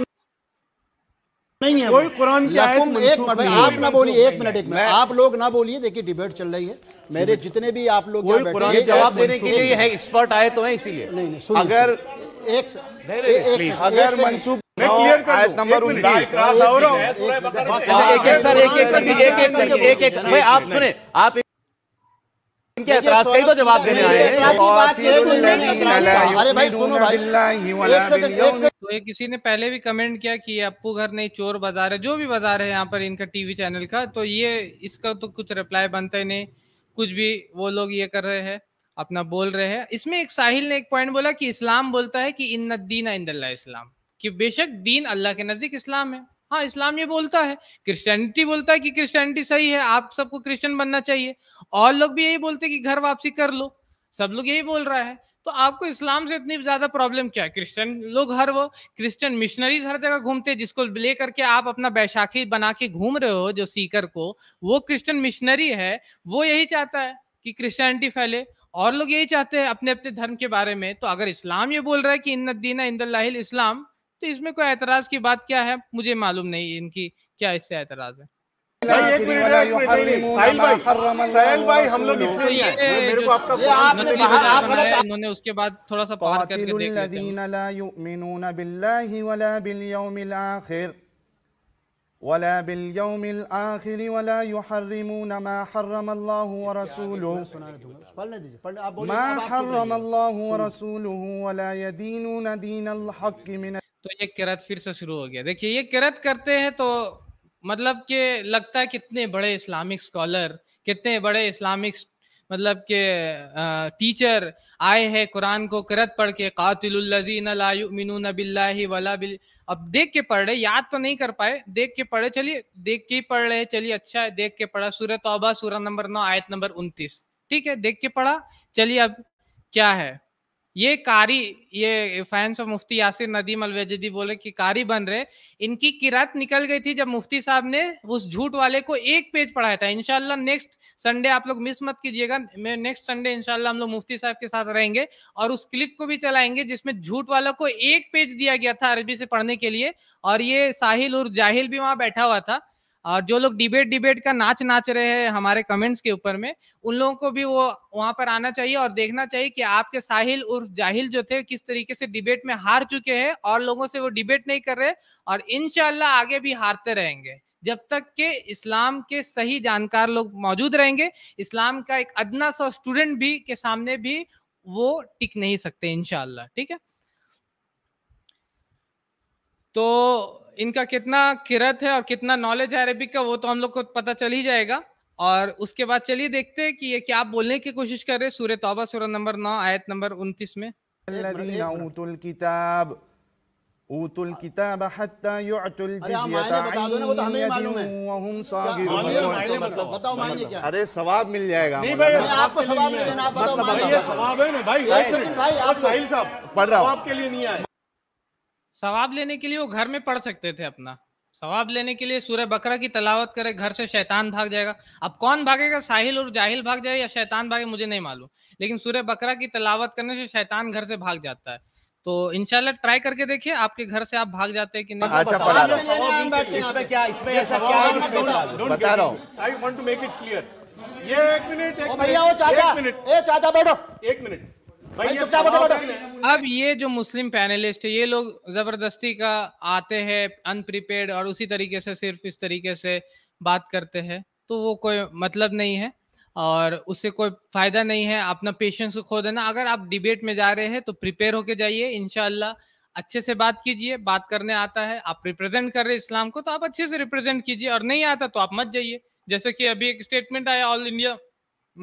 नहीं है कोई कुरान की आयत एक मिनट आप ना बोलिए एक मिनट एक मिनट आप लोग ना बोलिए देखिए डिबेट चल रही है मेरे जितने भी आप लोग जवाब देने के लिए
एक्सपर्ट आए तो हैं इसीलिए नहीं नहीं अगर
एक अगर मनसूब हाँ, आप सुने आप
इनके तो जवाब देने आए तो किसी ने पहले भी कमेंट किया कि अप्पू घर नहीं चोर बाजार है जो भी बाजार है यहाँ पर इनका टीवी चैनल का तो ये इसका तो कुछ रिप्लाई बनता ही नहीं कुछ भी वो लोग ये कर रहे हैं अपना बोल रहे हैं इसमें एक साहिल ने एक पॉइंट बोला कि इस्लाम बोलता है कि इन दीन इंदल्ला इस्लाम कि बेशक दीन अल्लाह के नज़दीक इस्लाम है हाँ इस्लाम ये बोलता है क्रिश्चियनिटी बोलता है कि क्रिश्चियनिटी सही है आप सबको क्रिश्चियन बनना चाहिए और लोग भी यही बोलते हैं कि घर वापसी कर लो सब लोग यही बोल रहा है तो आपको इस्लाम से इतनी ज्यादा प्रॉब्लम क्या है क्रिश्चियन लोग हर वो क्रिश्चियन मिशनरीज हर जगह घूमते हैं जिसको ले करके आप अपना बैशाखी बना के घूम रहे हो जो सीकर को वो क्रिश्चियन मिशनरी है वो यही चाहता है कि क्रिश्चियनिटी फैले और लोग यही चाहते हैं अपने अपने धर्म के बारे में तो अगर इस्लाम ये बोल रहा है कि इन दीना इंदिल इस्लाम तो इसमें कोई एतराज की बात क्या है मुझे मालूम नहीं इनकी क्या इससे एतराज है तो इन्होंने उसके बाद थोड़ा सा
ولا باليوم الاخر ولا يحرمون ما حرم الله ورسوله
ما حرم الله
ورسوله ولا يدينون دين الحق من
तो ये किरत फिर से शुरू हो गया देखिए ये किरत करते हैं तो मतलब के लगता है कितने बड़े इस्लामिक स्कॉलर कितने बड़े इस्लामिक मतलब के टीचर आए हैं कुरान को किरत पढ़ के कातिलजीन ला युमिनून बिल्लाहि वला बिल अब देख के पढ़ रहे याद तो नहीं कर पाए देख के पढ़े चलिए देख के ही पढ़ रहे चलिए अच्छा है देख के पढ़ा सूर्य तोबा सूर्य नंबर नौ आयत नंबर उन्तीस ठीक है देख के पढ़ा चलिए अब क्या है ये कारी ये फैंस ऑफ मुफ्ती यासिर नदीम अलवेजी बोले कि कारी बन रहे इनकी किरात निकल गई थी जब मुफ्ती साहब ने उस झूठ वाले को एक पेज पढ़ाया था इनशाला नेक्स्ट संडे आप लोग मिस मत कीजिएगा मैं नेक्स्ट संडे इनशाला हम लोग मुफ्ती साहब के साथ रहेंगे और उस क्लिप को भी चलाएंगे जिसमें झूठ वाला को एक पेज दिया गया था अरबी से पढ़ने के लिए और ये साहिल और जाहिल भी वहां बैठा हुआ था और जो लोग डिबेट डिबेट का नाच नाच रहे हैं हमारे कमेंट्स के ऊपर में उन लोगों को भी वो वहां पर आना चाहिए और देखना चाहिए कि आपके साहिल उर्फ जाहिल जो थे किस तरीके से डिबेट में हार चुके हैं और लोगों से वो डिबेट नहीं कर रहे और इनशाला आगे भी हारते रहेंगे जब तक के इस्लाम के सही जानकार लोग मौजूद रहेंगे इस्लाम का एक अदना सा स्टूडेंट भी के सामने भी वो टिक नहीं सकते इनशाला ठीक है तो इनका कितना किरत है और कितना नॉलेज है अरेबिक का वो तो हम लोग को पता चल ही जाएगा और उसके बाद चलिए देखते हैं कि ये क्या बोलने की कोशिश कर रहे हैं सूर्य तौबा सूर्य नंबर नौ आयत नंबर उनतीस में
ऊतुल अरे सवाब मिल जाएगा नहीं भाई आपको सवाब आप बताओ मतलब ये सवाब है ना भाई भाई साहिल साहब पढ़ रहा हूं आपके
लिए नहीं आया सवाब लेने के लिए वो घर में पढ़ सकते थे अपना सवाब लेने के लिए सूर्य बकरा की तलावत करे घर से शैतान भाग जाएगा अब कौन भागेगा साहिल और जाहिल भाग जाए या शैतान भागे मुझे नहीं मालूम लेकिन सूर्य बकरा की तलावत करने से शैतान घर से भाग जाता है तो इनशाला ट्राई करके देखिए आपके घर से आप भाग जाते हैं कि नहीं अच्छा बता
रहा हूँ एक मिनट चाचा बैठो एक मिनट तो
अब ये जो मुस्लिम पैनलिस्ट है ये लोग जबरदस्ती का आते हैं अनप्रिपेयर्ड और उसी तरीके से सिर्फ इस तरीके से बात करते हैं तो वो कोई मतलब नहीं है और उससे कोई फायदा नहीं है अपना पेशेंस को खो देना अगर आप डिबेट में जा रहे हैं तो प्रिपेयर होके जाइए इनशाला अच्छे से बात कीजिए बात करने आता है आप रिप्रेजेंट कर रहे इस्लाम को तो आप अच्छे से रिप्रेजेंट कीजिए और नहीं आता तो आप मत जाइए जैसे कि अभी एक स्टेटमेंट आया All India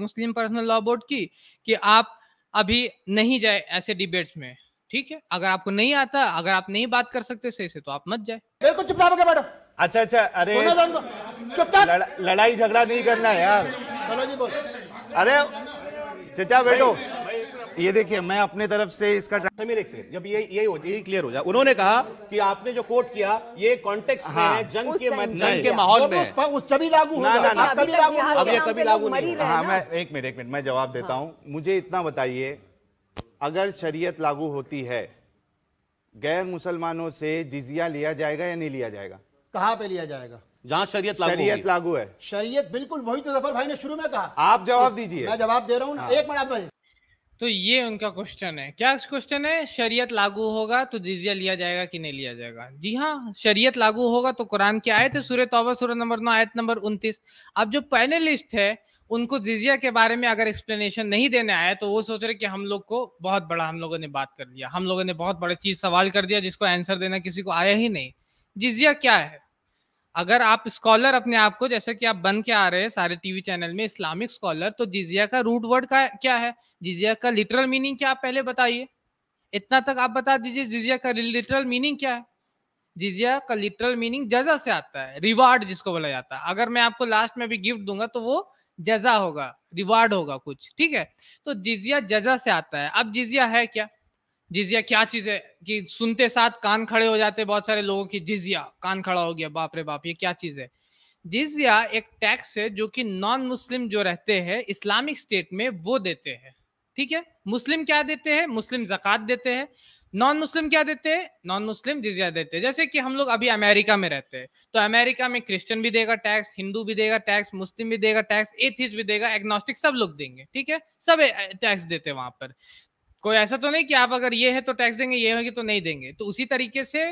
Muslim Personal Law Board की कि आप अभी नहीं जाए ऐसे डिबेट्स में ठीक है अगर आपको नहीं आता अगर आप नहीं बात कर सकते सही से तो आप मत जाए बिल्कुल चुपचाप के बैठो अच्छा अच्छा अरे चुपचाप लड़ाई झगड़ा नहीं करना है यार
चलो जी बोल
अरे चचा बैठो ये देखिए मैं अपने तरफ से इसका समीर अच्छा, एक से जब ये यही हो यही क्लियर हो जाए उन्होंने कहा कि आपने जो कोर्ट किया ये कॉन्टेक्स्ट हाँ, है जंग के जंग के माहौल में
उस तभी लागू ना ना ना कभी लागू अब ये कभी लागू नहीं हाँ मैं
एक मिनट एक मिनट मैं जवाब देता हाँ। हूँ मुझे इतना बताइए अगर शरीयत लागू होती है गैर मुसलमानों से जिजिया लिया जाएगा या नहीं लिया जाएगा
कहाँ पे लिया जाएगा जहाँ
शरीयत लागू शरीयत लागू है
शरीयत बिल्कुल वही तो जफर भाई ने शुरू में कहा आप जवाब दीजिए मैं जवाब दे रहा हूँ ना हाँ। एक मिनट आप
तो ये उनका क्वेश्चन है क्या क्वेश्चन है शरीयत लागू होगा तो जिजिया लिया जाएगा कि नहीं लिया जाएगा जी हाँ शरीयत लागू होगा तो कुरान की आयत है सूर्य तोबा सूर्य नंबर नौ आयत नंबर उनतीस अब जो पैनलिस्ट है उनको जिजिया के बारे में अगर एक्सप्लेनेशन नहीं देने आया तो वो सोच रहे कि हम लोग को बहुत बड़ा हम लोगों ने बात कर लिया हम लोगों ने बहुत बड़ी चीज सवाल कर दिया जिसको आंसर देना किसी को आया ही नहीं जिजिया क्या है अगर आप स्कॉलर अपने आप को जैसे कि आप बन के आ रहे हैं सारे टीवी चैनल में इस्लामिक स्कॉलर तो जिजिया का रूट वर्ड का क्या है जिजिया का लिटरल मीनिंग क्या आप पहले बताइए इतना तक आप बता दीजिए जिजिया का लिटरल मीनिंग क्या है जिजिया का लिटरल मीनिंग जजा से आता है रिवार्ड जिसको बोला जाता है अगर मैं आपको लास्ट में भी गिफ्ट दूंगा तो वो जजा होगा रिवार्ड होगा कुछ ठीक है तो जिजिया जजा से आता है अब जिजिया है क्या जिजिया क्या चीज है कि सुनते साथ कान खड़े हो जाते बहुत सारे लोगों की जिजिया कान खड़ा हो गया बाप रे बाप ये क्या चीज है जिजिया एक टैक्स है जो कि नॉन मुस्लिम जो रहते हैं इस्लामिक स्टेट में वो देते हैं ठीक है मुस्लिम क्या देते हैं मुस्लिम जक़ात देते हैं नॉन मुस्लिम क्या देते हैं नॉन मुस्लिम जिजिया देते हैं जैसे कि हम लोग अभी अमेरिका में रहते हैं तो अमेरिका में क्रिश्चियन भी देगा टैक्स हिंदू भी देगा टैक्स मुस्लिम भी देगा टैक्स एथिस भी देगा एग्नोस्टिक सब लोग देंगे ठीक है सब टैक्स देते हैं वहां पर कोई ऐसा तो नहीं कि आप अगर ये है तो टैक्स देंगे ये होगी तो नहीं देंगे तो उसी तरीके से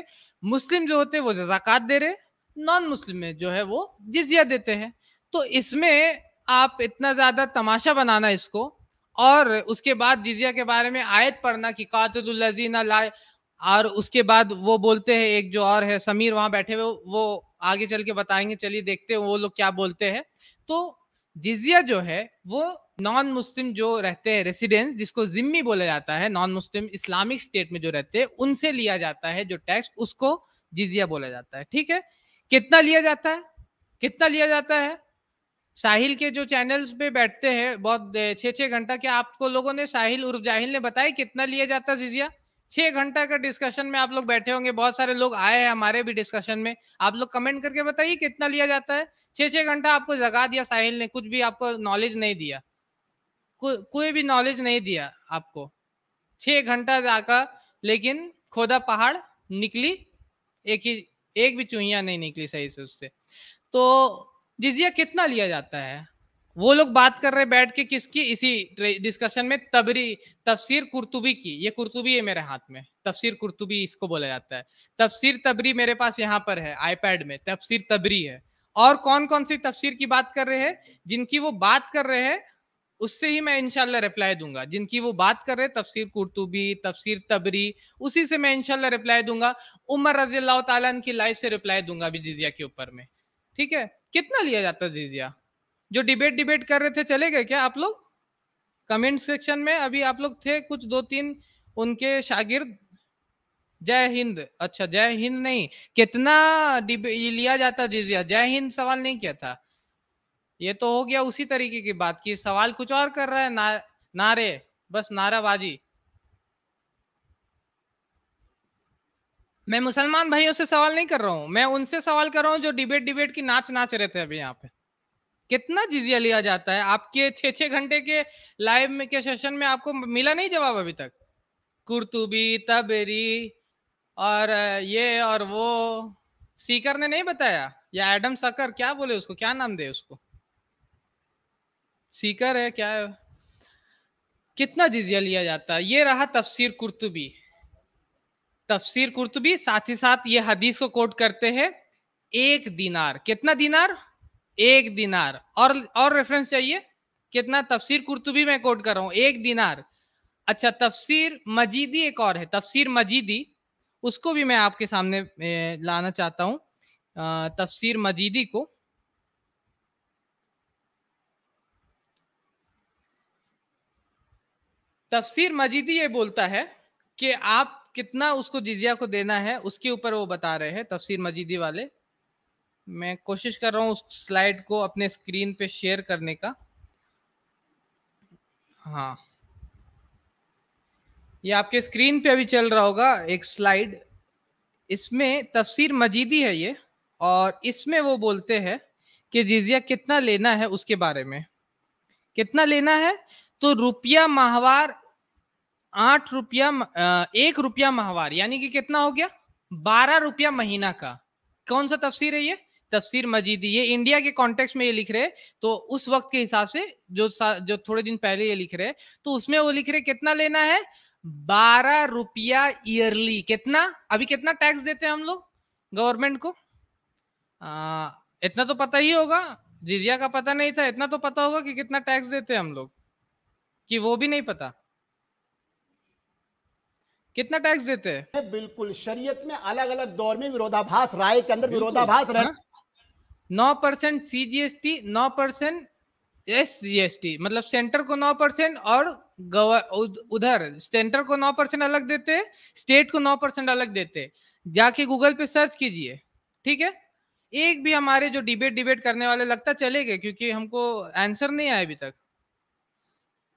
मुस्लिम जो होते हैं वो जजाकत दे रहे नॉन मुस्लिम जो है वो जिजिया देते हैं तो इसमें आप इतना ज्यादा तमाशा बनाना इसको और उसके बाद जिजिया के बारे में आयत पढ़ना कि कातुल्लाजीना लाए और उसके बाद वो बोलते हैं एक जो और है समीर वहां बैठे हुए वो आगे चल के बताएंगे चलिए देखते हैं वो लोग क्या बोलते हैं तो जिजिया जो है वो नॉन मुस्लिम जो रहते हैं रेसिडेंस जिसको जिम्मी बोला जाता है नॉन मुस्लिम इस्लामिक स्टेट में जो रहते हैं उनसे लिया जाता है जो टैक्स उसको जिजिया बोला जाता है ठीक है कितना लिया जाता है कितना लिया जाता है साहिल के जो चैनल्स पे बैठते हैं बहुत छः छः घंटा क्या आपको लोगों ने साहिल उर्फ जाहिल ने बताया कितना लिया जाता है जिजिया छः घंटा का डिस्कशन में आप लोग बैठे होंगे बहुत सारे लोग आए हैं हमारे भी डिस्कशन में आप लोग कमेंट करके बताइए कितना लिया जाता है छः छः घंटा आपको जगा दिया साहिल ने कुछ भी आपको नॉलेज नहीं दिया को, कोई भी नॉलेज नहीं दिया आपको छः घंटा जाकर लेकिन खोदा पहाड़ निकली एक ही एक भी चूहिया नहीं निकली सही से उससे तो जिजिया कितना लिया जाता है वो लोग बात कर रहे बैठ के किसकी इसी डिस्कशन में तबरी तफसीर कुर्तुबी की ये कुरतुबी है मेरे हाथ में तफसीर कुर्तुबी इसको बोला जाता है तफसीर तबरी मेरे पास यहाँ पर है आईपैड में तफसीर तबरी है और कौन कौन सी तफसीर की बात कर रहे हैं जिनकी वो बात कर रहे हैं उससे ही मैं इनशाला रिप्लाई दूंगा जिनकी वो बात कर रहे तफसीर कुरतुबी तफसीर तबरी उसी से मैं इनशाला रिप्लाई दूंगा उमर रजी अल्लाह की लाइफ से रिप्लाई दूंगा अभी जिजिया के ऊपर में ठीक है कितना लिया जाता जिजिया जो डिबेट डिबेट कर रहे थे चले गए क्या आप लोग कमेंट सेक्शन में अभी आप लोग थे कुछ दो तीन उनके शागिर्द जय हिंद अच्छा जय हिंद नहीं कितना लिया जाता जिजिया जय हिंद सवाल नहीं किया था ये तो हो गया उसी तरीके की बात की सवाल कुछ और कर रहा है ना नारे बस नाराबाजी मैं मुसलमान भाइयों से सवाल नहीं कर रहा हूं मैं उनसे सवाल कर रहा हूं जो डिबेट डिबेट की नाच नाच रहे थे अभी यहाँ पे कितना जिजिया लिया जाता है आपके छे छे घंटे के लाइव में के सेशन में आपको मिला नहीं जवाब अभी तक कुर्तुबी तबेरी और ये और वो सीकर ने नहीं बताया या एडम सकर क्या बोले उसको क्या नाम दे उसको सीकर है क्या है कितना जिजिया लिया जाता है ये रहा तफसीर कुर्तुबी तफसीर कुर्तुबी साथ ही साथ ये हदीस को कोट करते हैं एक दिनार कितना दिनार एक दिनार और और रेफरेंस चाहिए कितना तफसीर कुर्तुबी मैं कोट कर रहा हूँ एक दिनार अच्छा तफसीर मजीदी एक और है तफसीर मजीदी उसको भी मैं आपके सामने लाना चाहता हूँ तफसीर मजीदी को तफसीर मजीदी ये बोलता है कि आप कितना उसको जिजिया को देना है उसके ऊपर वो बता रहे हैं तफसीर मजीदी वाले मैं कोशिश कर रहा हूँ उस स्लाइड को अपने स्क्रीन पे शेयर करने का हाँ ये आपके स्क्रीन पे अभी चल रहा होगा एक स्लाइड इसमें तफसीर मजीदी है ये और इसमें वो बोलते हैं कि जिजिया कितना लेना है उसके बारे में कितना लेना है तो रुपया माहवार आठ रुपया एक रुपया माहवार यानी कि कितना हो गया बारह रुपया महीना का कौन सा तफसीर है ये तफसीर मजीदी ये इंडिया के कॉन्टेक्स में ये लिख रहे तो उस वक्त के हिसाब से जो जो थोड़े दिन पहले ये लिख रहे तो उसमें वो लिख रहे कितना लेना है बारह रुपया ईयरली कितना अभी कितना टैक्स देते हैं हम लोग गवर्नमेंट को आ, इतना तो पता ही होगा जिजिया का पता नहीं था इतना तो पता होगा कि कितना टैक्स देते हैं हम लोग कि वो भी नहीं पता
कितना टैक्स देते हैं बिल्कुल शरीयत में अलग अलग दौर में विरोधाभास राय के अंदर विरोधाभास रहे हाँ?
नौ percent C G S T नौ percent S G S T मतलब सेंटर को नौ परसेंट और उधर सेंटर को नौ परसेंट अलग देते स्टेट को नौ परसेंट अलग देते जाके गूगल पे सर्च कीजिए ठीक है एक भी हमारे जो डिबेट डिबेट करने वाले लगता चले गए क्योंकि हमको आंसर नहीं आया अभी तक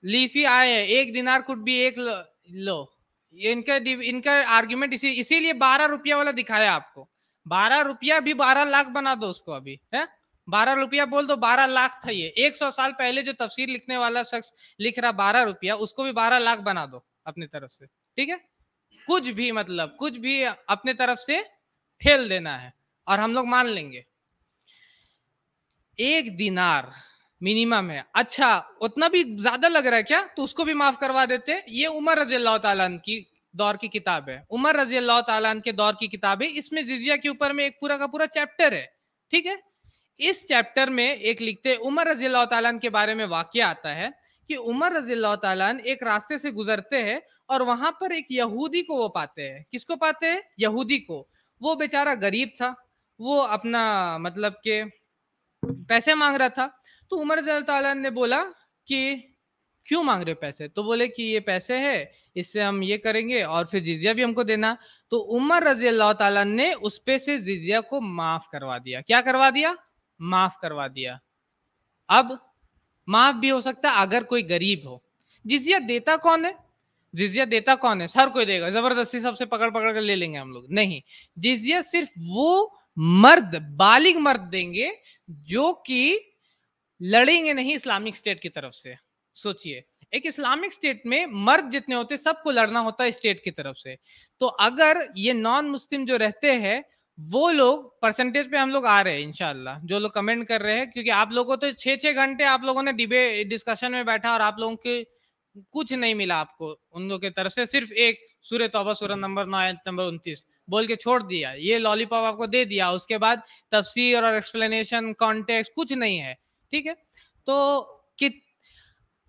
लीफी आए हैं एक दिनार कुट भी एक लो, लो। ये इनका इनका आर्ग्यूमेंट इसी इसीलिए बारह रुपया वाला दिखाया आपको बारह रुपया भी बारह लाख बना दो उसको अभी है बारह रुपया बोल दो बारह लाख था ये एक सौ साल पहले जो तफसीर लिखने वाला शख्स लिख रहा बारह रुपया उसको भी बारह लाख बना दो अपने तरफ से ठीक है कुछ भी मतलब कुछ भी अपने तरफ से ठेल देना है और हम लोग मान लेंगे एक दिनार मिनिमम है अच्छा उतना भी ज्यादा लग रहा है क्या तो उसको भी माफ करवा देते ये उमर रजी अल्लाह तन की दौर की किताब है उमर रजी अल्लाह तन के दौर की किताब है इसमें जिजिया के ऊपर में एक पूरा का पूरा चैप्टर है ठीक है इस चैप्टर में एक लिखते उमर रजी अल्लाह तन के बारे में वाक्य आता है कि उमर रजी अल्लाह तन एक रास्ते से गुजरते हैं और वहां पर एक यहूदी को वो पाते हैं किसको पाते हैं यहूदी को वो बेचारा गरीब था वो अपना मतलब के पैसे मांग रहा था तो उमर तला ने बोला कि क्यों मांग रहे हो पैसे तो बोले कि ये पैसे है इससे हम ये करेंगे और फिर जिजिया भी हमको देना तो उमर रजी अल्लाह तला ने उस पे से जिजिया को माफ करवा दिया क्या करवा दिया माफ करवा दिया अब माफ भी हो सकता है अगर कोई गरीब हो जिजिया देता कौन है जिजिया देता कौन है सर कोई देगा जबरदस्ती सबसे पकड़ पकड़ कर ले लेंगे हम लोग नहीं जिजिया सिर्फ वो मर्द बालिग मर्द देंगे जो कि लड़ेंगे नहीं इस्लामिक स्टेट की तरफ से सोचिए एक इस्लामिक स्टेट में मर्द जितने होते सबको लड़ना होता है स्टेट की तरफ से तो अगर ये नॉन मुस्लिम जो रहते हैं वो लोग परसेंटेज पे हम लोग आ रहे हैं इनशाला जो लोग कमेंट कर रहे हैं क्योंकि आप लोगों तो छः छः घंटे आप लोगों ने डिबेट डिस्कशन में बैठा और आप लोगों के कुछ नहीं मिला आपको उन लोगों की तरफ से सिर्फ एक सूर्य तोबा सूर्य नंबर नौ नंबर उनतीस बोल के छोड़ दिया ये लॉलीपॉप आपको दे दिया उसके बाद तफसीर और एक्सप्लेनेशन कॉन्टेक्स कुछ नहीं है ठीक है तो कि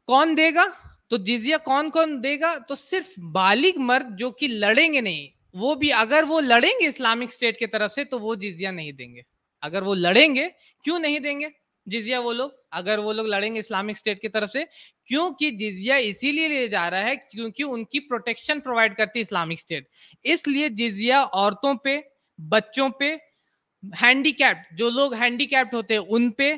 कौन देगा तो जिजिया कौन कौन देगा तो सिर्फ बालिग मर्द जो कि लड़ेंगे नहीं वो भी अगर वो लड़ेंगे इस्लामिक स्टेट की तरफ से तो वो जिजिया नहीं देंगे अगर वो लड़ेंगे क्यों नहीं देंगे जिजिया वो लोग अगर वो लोग लड़ेंगे इस्लामिक स्टेट की तरफ से क्योंकि जिजिया इसीलिए ले जा रहा है क्योंकि उनकी प्रोटेक्शन प्रोवाइड करती है इस्लामिक स्टेट इसलिए जिजिया औरतों पे बच्चों पे हैंडीकैप्ड जो लोग हैंडीकैप्ड होते हैं उन पे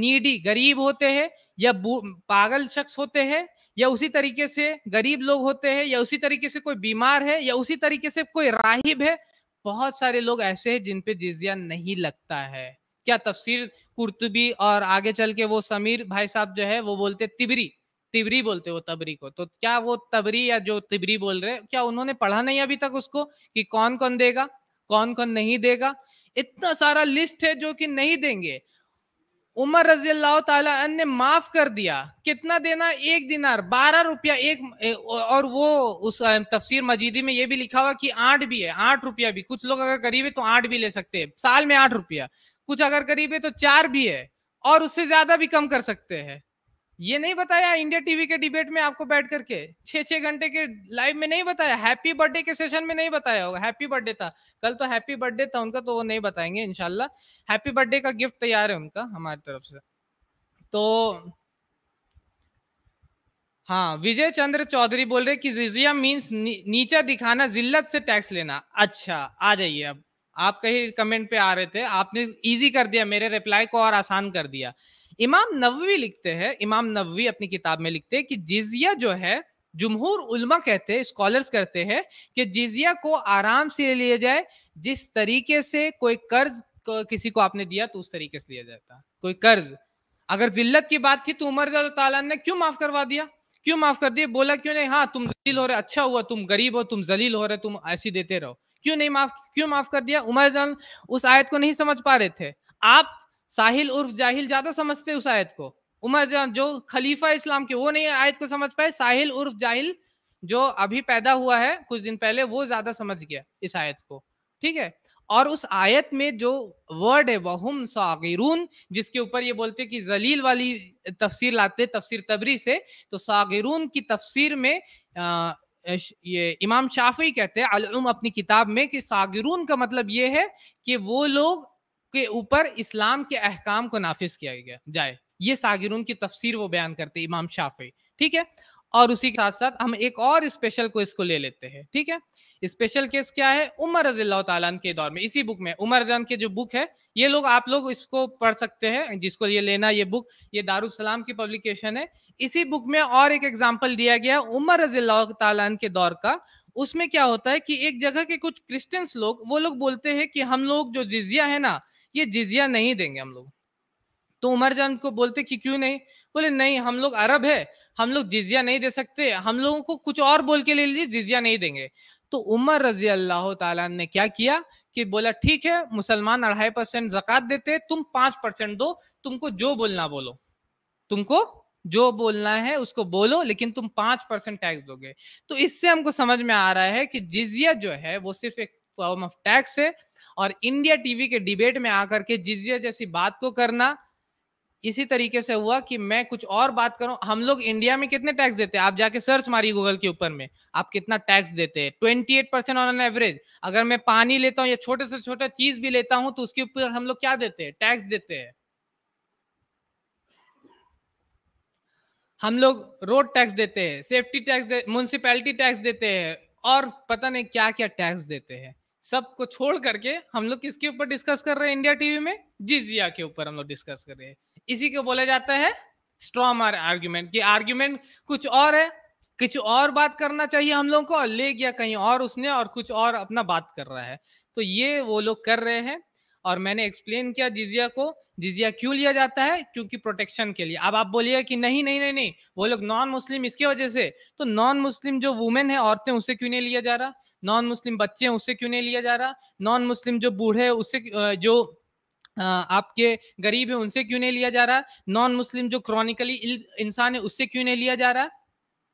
नीडी गरीब होते हैं या पागल शख्स होते हैं या उसी तरीके से गरीब लोग होते हैं या उसी तरीके से कोई बीमार है या उसी तरीके से कोई राहिब है बहुत सारे लोग ऐसे हैं जिन पे जिजिया नहीं लगता है क्या तफसीर कुर्तुबी और आगे चल के वो समीर भाई साहब जो है वो बोलते तिबरी तिबरी बोलते वो तबरी को तो क्या वो तबरी या जो तिबरी बोल रहे क्या उन्होंने पढ़ा नहीं अभी तक उसको कि कौन कौन देगा कौन कौन नहीं देगा इतना सारा लिस्ट है जो कि नहीं देंगे उमर रजी अल्लाह तन ने माफ कर दिया कितना देना एक दिनार बारह रुपया एक और वो उस तफसीर मजीदी में ये भी लिखा हुआ कि आठ भी है आठ रुपया भी कुछ लोग अगर गरीब है तो आठ भी ले सकते हैं साल में आठ रुपया कुछ अगर गरीब है तो चार भी है और उससे ज्यादा भी कम कर सकते हैं ये नहीं बताया इंडिया टीवी के डिबेट में आपको बैठ करके छे छह घंटे के लाइव में नहीं बताया हैप्पी बर्थडे के सेशन में नहीं बताया होगा हैप्पी बर्थडे था कल तो हैप्पी बर्थडे था उनका तो वो नहीं बताएंगे इनशाला हैप्पी बर्थडे का गिफ्ट तैयार है उनका हमारी तरफ से तो हाँ विजय चंद्र चौधरी बोल रहे कि जिजिया मीन्स नी, नीचा दिखाना जिल्लत से टैक्स लेना अच्छा आ जाइए अब आप कहीं कमेंट पे आ रहे थे आपने इजी कर दिया मेरे रिप्लाई को और आसान कर दिया इमाम नबवी लिखते हैं इमाम नबवी अपनी किताब में लिखते हैं कि जिजिया जो है जमहूर उलमा कहते हैं स्कॉलर्स करते हैं कि जिजिया को आराम से ले लिया जाए जिस तरीके से कोई कर्ज को किसी को आपने दिया तो उस तरीके से लिया जाता कोई कर्ज अगर जिल्लत की बात थी तो उमर तला ने क्यों माफ करवा दिया क्यों माफ कर दिया बोला क्यों नहीं हाँ तुम जलील हो रहे अच्छा हुआ तुम गरीब हो तुम जलील हो रहे तुम ऐसी देते रहो क्यों नहीं माफ क्यों माफ कर दिया उमर जान उस आयत को नहीं समझ पा रहे थे आप साहिल उर्फ जाहिल ज्यादा समझते उस आयत को उमर जान जो खलीफा इस्लाम के वो नहीं आयत को समझ पाए साहिल उर्फ जाहिल जो अभी पैदा हुआ है कुछ दिन पहले वो ज्यादा समझ गया इस आयत को ठीक है और उस आयत में जो वर्ड है वहम सागिरून जिसके ऊपर ये बोलते कि जलील वाली तफसीर लाते तफसीर तबरी से तो सागिरून की तफसीर में आ, ये इमाम शाफी कहते हैं अपनी किताब में कि सागिरून का मतलब ये है कि वो लोग के ऊपर इस्लाम के अहकाम को नाफिज किया गया जाए ये सागिरून की तफसीर वो बयान करते इमाम शाफी ठीक है और उसी के साथ साथ हम एक और स्पेशल को इसको ले लेते हैं ठीक है स्पेशल केस क्या है उमर रजील्ला के दौर में इसी बुक में उमर रजान के जो बुक है ये लोग आप लोग इसको पढ़ सकते हैं जिसको ये लेना ये बुक ये दारुसलाम की पब्लिकेशन है इसी बुक में और एक एग्जाम्पल दिया गया उमर रजील्ला तन के दौर का उसमें क्या होता है कि एक जगह के कुछ क्रिश्चियंस लोग वो लोग बोलते हैं कि हम लोग जो जिजिया है ना ये जिजिया नहीं देंगे हम लोग तो उमर जान को बोलते कि क्यों नहीं बोले नहीं हम लोग अरब है हम लोग जिजिया नहीं दे सकते हम लोगों को कुछ और बोल के ले लीजिए जिजिया नहीं देंगे तो उमर रजी अल्लाह तला ने क्या किया कि बोला ठीक है मुसलमान अढ़ाई परसेंट जक़ात देते तुम पांच परसेंट दो तुमको जो बोलना बोलो तुमको जो बोलना है उसको बोलो लेकिन तुम पांच परसेंट टैक्स दोगे तो इससे हमको समझ में आ रहा है कि जिजिया जो है वो सिर्फ एक फॉर्म ऑफ टैक्स है और इंडिया टीवी के डिबेट में आकर के जिजिया जैसी बात को तो करना इसी तरीके से हुआ कि मैं कुछ और बात करूं हम लोग इंडिया में कितने टैक्स देते हैं आप जाके सर्च मारिए गूगल के ऊपर में आप कितना टैक्स देते हैं twenty eight percent on an average अगर मैं पानी लेता हूं या छोटे से छोटा चीज भी लेता हूं तो उसके ऊपर हम लोग क्या देते हैं टैक्स देते हैं हम लोग रोड टैक्स देते हैं सेफ्टी टैक्स म्यूनसिपैलिटी टैक्स देते हैं और पता नहीं क्या क्या टैक्स देते हैं सब को छोड़ करके हम लोग किसके ऊपर डिस्कस कर रहे हैं इंडिया टीवी में जिजिया के ऊपर हम लोग डिस्कस कर रहे हैं इसी को बोला जाता है स्ट्रॉम आर्ग्यूमेंट कि आर्ग्यूमेंट कुछ और है कुछ और बात करना चाहिए हम लोगों को और ले गया कहीं और उसने और कुछ और अपना बात कर रहा है तो ये वो लोग कर रहे हैं और मैंने एक्सप्लेन किया जिजिया को जिजिया क्यों लिया जाता है क्योंकि प्रोटेक्शन के लिए अब आप बोलिए कि नहीं नहीं नहीं नहीं वो लोग नॉन मुस्लिम इसके वजह से तो नॉन मुस्लिम जो वुमेन है औरतें उसे क्यों नहीं लिया जा रहा नॉन मुस्लिम बच्चे हैं उससे क्यों नहीं लिया जा रहा नॉन मुस्लिम जो बूढ़े उससे जो आपके गरीब है उनसे क्यों नहीं लिया जा रहा नॉन मुस्लिम जो क्रॉनिकली इंसान है उससे क्यों नहीं लिया जा रहा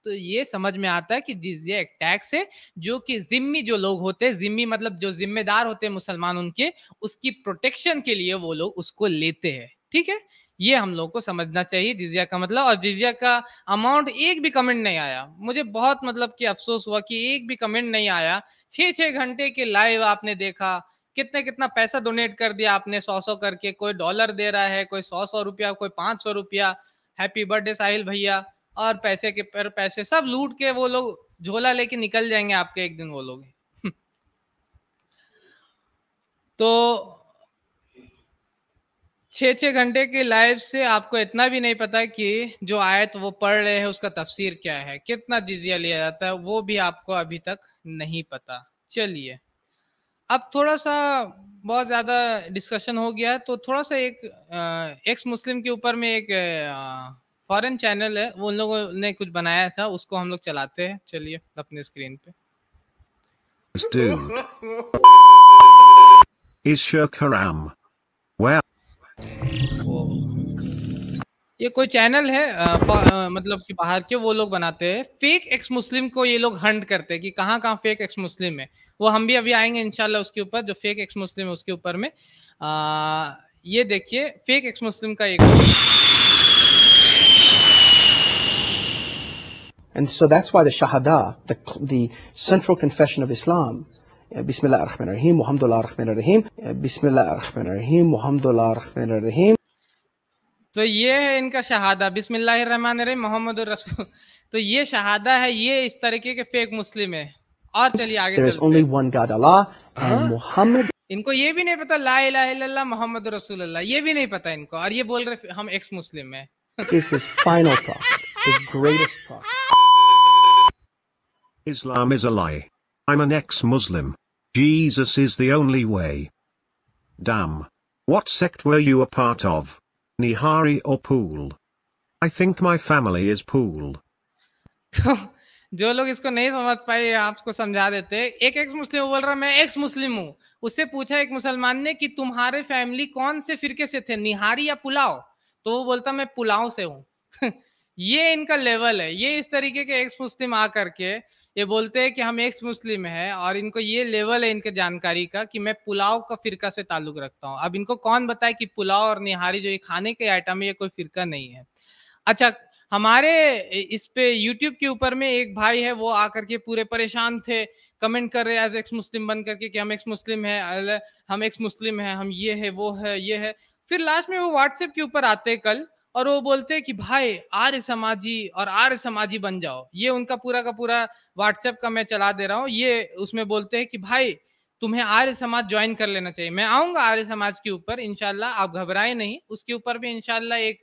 तो ये समझ में आता है कि जिजिया एक टैक्स है जो कि जिम्मी जो लोग होते हैं जिम्मी मतलब जो जिम्मेदार होते हैं मुसलमान उनके उसकी प्रोटेक्शन के लिए वो लोग उसको लेते हैं ठीक है ये हम लोग को समझना चाहिए जिजिया का मतलब और जिजिया का अमाउंट एक भी कमेंट नहीं आया मुझे बहुत मतलब कि अफसोस हुआ कि एक भी कमेंट नहीं आया छः छः घंटे के लाइव आपने देखा कितने कितना पैसा डोनेट कर दिया आपने सौ सौ करके कोई डॉलर दे रहा है कोई सौ सौ रुपया कोई पाँच सौ रुपया हैप्पी बर्थडे साहिल भैया और पैसे के पर पैसे सब लूट के वो लोग झोला लेके निकल जाएंगे आपके एक दिन वो लोग तो छः छः घंटे के लाइव से आपको इतना भी नहीं पता कि जो आयत वो पढ़ रहे हैं उसका तफसीर क्या है कितना जिजिया लिया जाता है वो भी आपको अभी तक नहीं पता चलिए अब थोड़ा सा बहुत ज़्यादा डिस्कशन हो गया तो थोड़ा सा एक एक्स मुस्लिम के ऊपर में एक फॉरेन चैनल है वो उन लोगों ने कुछ बनाया था उसको हम लोग चलाते हैं चलिए अपने स्क्रीन पे
Dude. Is Shirk haram? Where?
ये कोई चैनल है आ, आ, मतलब कि बाहर के वो लोग बनाते हैं फेक एक्स मुस्लिम को ये लोग हंड करते हैं कि कहाँ कहाँ फेक एक्स मुस्लिम है वो हम भी अभी आएंगे इनशाला उसके ऊपर जो फेक एक्स मुस्लिम है उसके ऊपर में आ, ये देखिए फेक एक्स मुस्लिम का एक And so that's why the Shahada, the, the central confession of Islam, बिसमीम अलहमदिल्लाम बिसमीम अलहमदिल्लाम तो ये है इनका शहादा रहीम मोहम्मद रसूल तो ये शहादा है ये इस तरीके के फेक मुस्लिम है और चलिए आगे हाँ। इनको ये भी नहीं पता ला मोहम्मद रसूल अल्लाह ये भी नहीं पता इनको और ये बोल रहे हम एक्स मुस्लिम है
This is final prophet, the greatest prophet. Islam is a lie. I'm an ex-Muslim. Jesus is the only way. Damn. What sect were you a part of? Nihari or Pool? I think my family is Pool.
तो, जो लोग इसको नहीं समझ पाए आपको समझा देते एक एक्स मुस्लिम बोल रहा मैं एक्स मुस्लिम हूँ उससे पूछा एक मुसलमान ने कि तुम्हारे फैमिली कौन से फिरके से थे निहारी या पुलाव तो वो बोलता मैं पुलाव से हूँ ये इनका लेवल है ये इस तरीके के एक्स मुस्लिम आ करके ये बोलते हैं कि हम एक्स मुस्लिम है और इनको ये लेवल है इनके जानकारी का कि मैं पुलाव का फिरका से ताल्लुक रखता हूँ अब इनको कौन बताए कि पुलाव और निहारी जो ये खाने के आइटम है ये कोई फिरका नहीं है अच्छा हमारे इस पे यूट्यूब के ऊपर में एक भाई है वो आकर के पूरे परेशान थे कमेंट कर रहे एज एक्स मुस्लिम बन करके कि हम एक्स मुस्लिम है हम एक्स मुस्लिम है हम ये है वो है ये है फिर लास्ट में वो व्हाट्सएप के ऊपर आते कल और वो बोलते हैं कि भाई आर्य समाजी और आर्य समाजी बन जाओ ये उनका पूरा का पूरा व्हाट्सएप का मैं चला दे रहा हूँ ये उसमें बोलते हैं कि भाई तुम्हें आर्य समाज ज्वाइन कर लेना चाहिए मैं आऊंगा आर्य समाज के ऊपर इनशाला आप घबराए नहीं उसके ऊपर भी इनशाला एक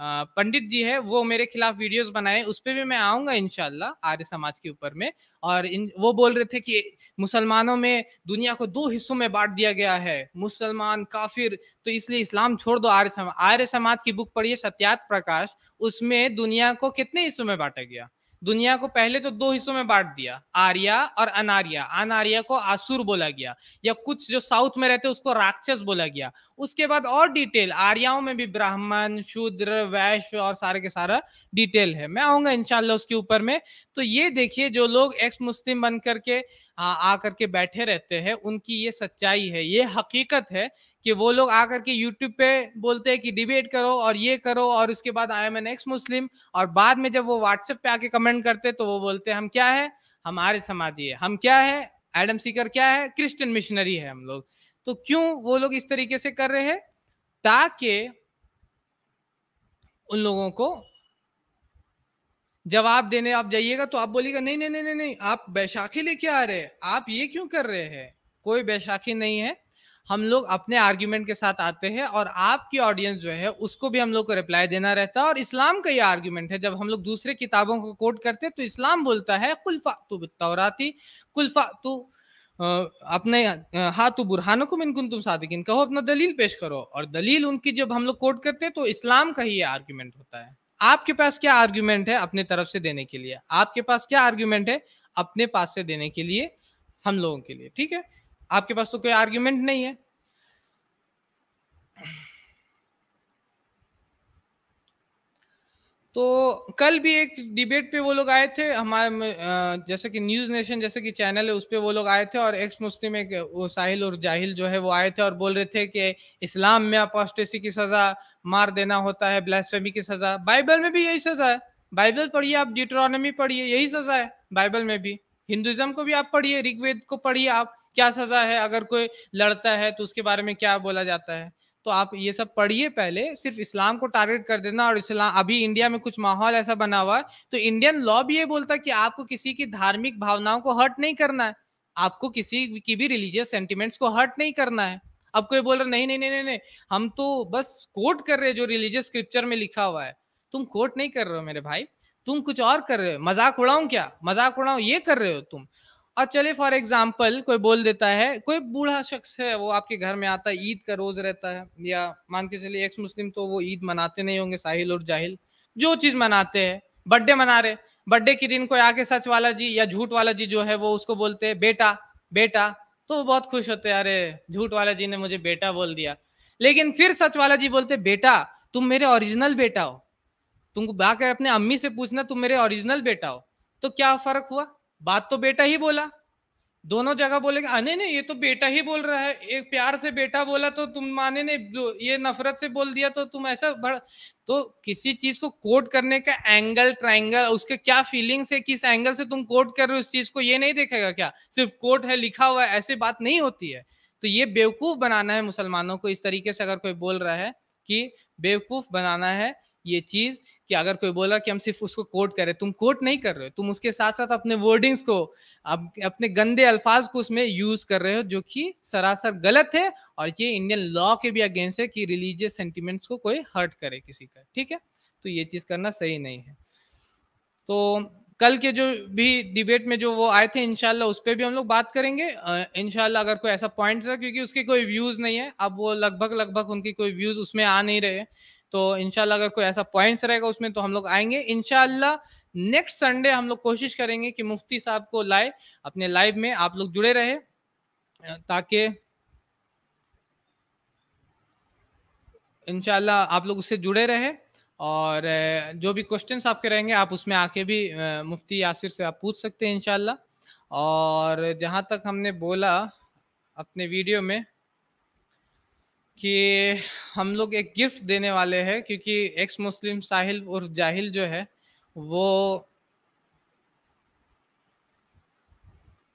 पंडित जी है वो मेरे खिलाफ वीडियोस बनाए उस पर भी मैं आऊंगा इनशाला आर्य समाज के ऊपर में और इन वो बोल रहे थे कि मुसलमानों में दुनिया को दो हिस्सों में बांट दिया गया है मुसलमान काफिर तो इसलिए इस्लाम छोड़ दो आर्य समाज आर्य समाज की बुक पढ़िए सत्यात प्रकाश उसमें दुनिया को कितने हिस्सों में बांटा गया दुनिया को पहले तो दो हिस्सों में बांट दिया आर्या और अनार्या अनार्या को आसुर बोला गया या कुछ जो साउथ में रहते उसको राक्षस बोला गया उसके बाद और डिटेल आर्याओं में भी ब्राह्मण शूद्र वैश्य और सारे के सारा डिटेल है मैं आऊंगा इनशाला उसके ऊपर में तो ये देखिए जो लोग एक्स मुस्लिम बन करके आ, आ करके बैठे रहते हैं उनकी ये सच्चाई है ये हकीकत है कि वो लोग आकर के यूट्यूब पे बोलते हैं कि डिबेट करो और ये करो और उसके बाद I am an ex Muslim और बाद में जब वो व्हाट्सएप पे आके कमेंट करते तो वो बोलते हैं हम क्या है हमारे समाजी है हम क्या है एडम सीकर क्या है क्रिश्चियन मिशनरी है हम लोग तो क्यों वो लोग इस तरीके से कर रहे हैं ताकि उन लोगों को जवाब देने आप जाइएगा तो आप बोलिएगा नहीं नहीं नहीं नहीं आप बैशाखी लेके आ रहे हैं आप ये क्यों कर रहे हैं कोई बैशाखी नहीं है हम लोग अपने आर्ग्यूमेंट के साथ आते हैं और आपकी ऑडियंस जो है उसको भी हम लोग को रिप्लाई देना रहता है और इस्लाम का ये आर्ग्यूमेंट है जब हम लोग दूसरे किताबों को कोट करते हैं तो इस्लाम बोलता है कुल्फा तो तौराती कुल्फा तो अपने हाथ तो बुरहानों को मिनकुन तुम सादिकिन कहो अपना दलील पेश करो और दलील उनकी जब हम लोग कोट करते हैं तो इस्लाम का ही ये आर्ग्यूमेंट होता है आपके पास क्या आर्ग्यूमेंट है अपने तरफ से देने के लिए आपके पास क्या आर्ग्यूमेंट है अपने पास से देने के लिए हम लोगों के लिए ठीक है आपके पास तो कोई आर्ग्यूमेंट नहीं है तो कल भी एक डिबेट पे वो लोग आए थे हमारे जैसे कि न्यूज़ नेशन जैसे कि चैनल है उस पर वो लोग आए थे और एक्स मुस्लिम एक साहिल और जाहिल जो है वो आए थे और बोल रहे थे कि इस्लाम में अपोस्टेसी की सज़ा मार देना होता है ब्लास्फेमी की सज़ा बाइबल में भी यही सज़ा है बाइबल पढ़िए आप डिट्रोनमी पढ़िए यही सज़ा है बाइबल में भी हिंदुज़म को भी आप पढ़िए ऋग्वेद को पढ़िए आप क्या सजा है अगर कोई लड़ता है तो उसके बारे में क्या बोला जाता है तो आप ये सब पढ़िए पहले सिर्फ इस्लाम को टारगेट कर देना और इस्लाम अभी इंडिया में कुछ माहौल ऐसा बना हुआ है तो इंडियन लॉ भी ये बोलता कि आपको किसी की धार्मिक भावनाओं को हर्ट नहीं करना है आपको किसी की भी रिलीजियस सेंटिमेंट्स को हर्ट नहीं करना है अब कोई बोल रहा नहीं नहीं नहीं नहीं नहीं हम तो बस कोट कर रहे हैं जो रिलीजियस स्क्रिप्चर में लिखा हुआ है तुम कोट नहीं कर रहे हो मेरे भाई तुम कुछ और कर रहे हो मजाक उड़ाऊं क्या मजाक उड़ाऊं ये कर रहे हो तुम और चले फॉर एग्जाम्पल कोई बोल देता है कोई बूढ़ा शख्स है वो आपके घर में आता है ईद का रोज रहता है या मान के चलिए एक्स मुस्लिम तो वो ईद मनाते नहीं होंगे साहिल और जाहिल जो चीज मनाते हैं बर्थडे मना रहे बर्थडे के दिन कोई आके सच वाला जी या झूठ वाला जी जो है वो उसको बोलते हैं बेटा बेटा तो वो बहुत खुश होते हैं अरे झूठ वाला जी ने मुझे बेटा बोल दिया लेकिन फिर सच वाला जी बोलते बेटा तुम मेरे ओरिजिनल बेटा हो तुमको जाकर अपने अम्मी से पूछना तुम मेरे ओरिजिनल बेटा हो तो क्या फर्क हुआ बात तो बेटा ही बोला दोनों जगह बोलेगा अने नहीं ये तो बेटा ही बोल रहा है एक प्यार से बेटा बोला तो तुम माने ने ये नफरत से बोल दिया तो तुम ऐसा भड़... तो किसी चीज को कोट करने का एंगल ट्राइंगल उसके क्या फीलिंग्स है किस एंगल से तुम कोट कर रहे हो उस चीज को ये नहीं देखेगा क्या सिर्फ कोट है लिखा हुआ है ऐसे बात नहीं होती है तो ये बेवकूफ बनाना है मुसलमानों को इस तरीके से अगर कोई बोल रहा है कि बेवकूफ बनाना है ये चीज कि अगर कोई बोला कि हम सिर्फ उसको कोट करें तुम कोट नहीं कर रहे हो तुम उसके साथ साथ अपने वर्डिंग्स को अप, अपने गंदे अल्फाज को उसमें यूज कर रहे हो जो कि सरासर गलत है और ये इंडियन लॉ के भी अगेंस्ट है कि रिलीजियस सेंटिमेंट्स को कोई हर्ट करे किसी का ठीक है तो ये चीज़ करना सही नहीं है तो कल के जो भी डिबेट में जो वो आए थे इनशाला उस पर भी हम लोग बात करेंगे इनशाला अगर कोई ऐसा पॉइंट था क्योंकि उसके कोई व्यूज़ नहीं है अब वो लगभग लगभग उनके कोई व्यूज़ उसमें आ नहीं रहे तो इनशाला अगर कोई ऐसा पॉइंट्स रहेगा उसमें तो हम लोग आएंगे इनशाला नेक्स्ट संडे हम लोग कोशिश करेंगे कि मुफ्ती साहब को लाए अपने लाइव में आप लोग जुड़े रहे ताकि इनशाला आप लोग उससे जुड़े रहे और जो भी क्वेश्चंस आपके रहेंगे आप उसमें आके भी मुफ्ती यासिर से आप पूछ सकते हैं इनशाला और जहां तक हमने बोला अपने वीडियो में कि हम लोग एक गिफ्ट देने वाले हैं क्योंकि एक्स मुस्लिम साहिल और जाहिल जो है वो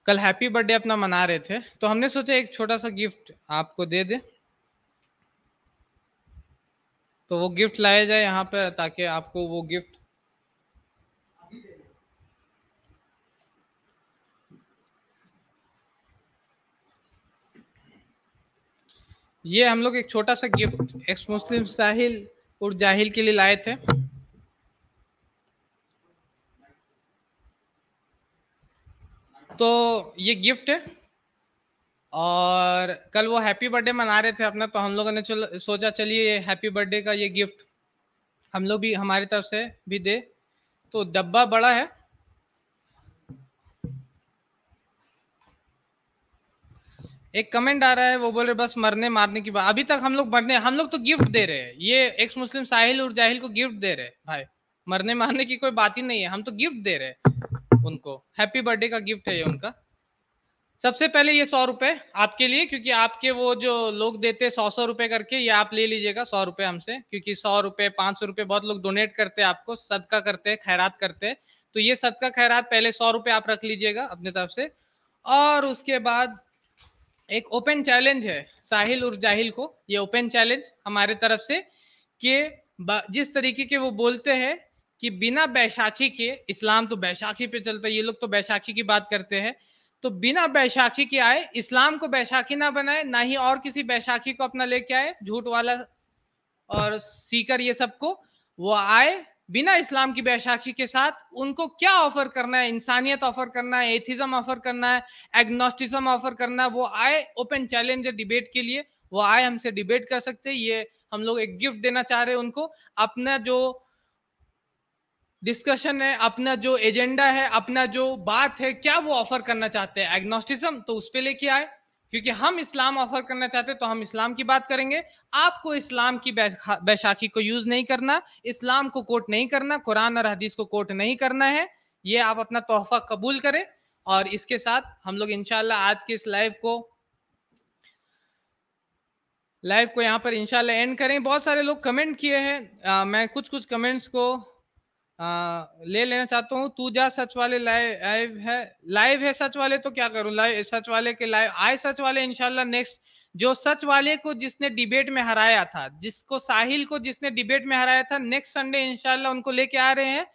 कल हैप्पी बर्थडे अपना मना रहे थे तो हमने सोचा एक छोटा सा गिफ्ट आपको दे दे तो वो गिफ्ट लाया जाए यहाँ पर ताकि आपको वो गिफ्ट ये हम लोग एक छोटा सा गिफ्ट एक्स मुस्लिम साहिल और जाहिल के लिए लाए थे तो ये गिफ्ट है और कल वो हैप्पी बर्थडे मना रहे थे अपना तो हम लोगों ने चलो सोचा चलिए ये हैप्पी बर्थडे का ये गिफ्ट हम लोग भी हमारी तरफ से भी दे तो डब्बा बड़ा है एक कमेंट आ रहा है वो बोल रहे बस मरने मारने की बात अभी तक हम लोग मरने हम लोग तो गिफ्ट दे रहे हैं ये एक्स मुस्लिम साहिल और जाहिल को गिफ्ट दे रहे हैं भाई मरने मारने की कोई बात ही नहीं है हम तो गिफ्ट दे रहे हैं उनको हैप्पी बर्थडे का गिफ्ट है ये उनका सबसे पहले ये सौ रुपए आपके लिए क्योंकि आपके वो जो लोग देते सौ सौ रुपए करके ये आप ले लीजिएगा सौ रुपए हमसे क्योंकि सौ रुपए पांच सौ रुपए बहुत लोग डोनेट करते हैं आपको सदका करते हैं खैरात करते हैं तो ये सदका खैरात पहले सौ रुपए आप रख लीजिएगा अपने तरफ से और उसके बाद एक ओपन चैलेंज है साहिल और जाहिल को ये ओपन चैलेंज हमारे तरफ से कि जिस तरीके के वो बोलते हैं कि बिना बैशाखी के इस्लाम तो बैशाखी पे चलता है ये लोग तो बैशाखी की बात करते हैं तो बिना बैशाखी के आए इस्लाम को बैशाखी ना बनाए ना ही और किसी बैशाखी को अपना लेके आए झूठ वाला और सीकर ये सबको वो आए बिना इस्लाम की बैशाखी के साथ उनको क्या ऑफर करना है इंसानियत ऑफर करना है एथिज्म ऑफर करना है एग्नोस्टिज्म ऑफर करना है वो आए ओपन चैलेंज डिबेट के लिए वो आए हमसे डिबेट कर सकते हैं ये हम लोग एक गिफ्ट देना चाह रहे हैं उनको अपना जो डिस्कशन है अपना जो एजेंडा है अपना जो बात है क्या वो ऑफर करना चाहते हैं एग्नोस्टिज्म तो उस पर लेके आए क्योंकि हम इस्लाम ऑफर करना चाहते हैं तो हम इस्लाम की बात करेंगे आपको इस्लाम की बैशाखी को यूज नहीं करना इस्लाम को कोट नहीं करना कुरान और हदीस को कोट नहीं करना है ये आप अपना तोहफा कबूल करें और इसके साथ हम लोग इनशाला आज के इस लाइव को लाइव को यहाँ पर इनशाला एंड करें बहुत सारे लोग कमेंट किए हैं मैं कुछ कुछ कमेंट्स को आ, ले लेना चाहता हूँ तू जा सच वाले लाइव है लाइव है सच वाले तो क्या करूँ लाइव सच वाले के लाइव आए सच वाले इनशाला नेक्स्ट जो सच वाले को जिसने डिबेट में हराया था जिसको साहिल को जिसने डिबेट में हराया था नेक्स्ट संडे इनशाला उनको लेके आ रहे हैं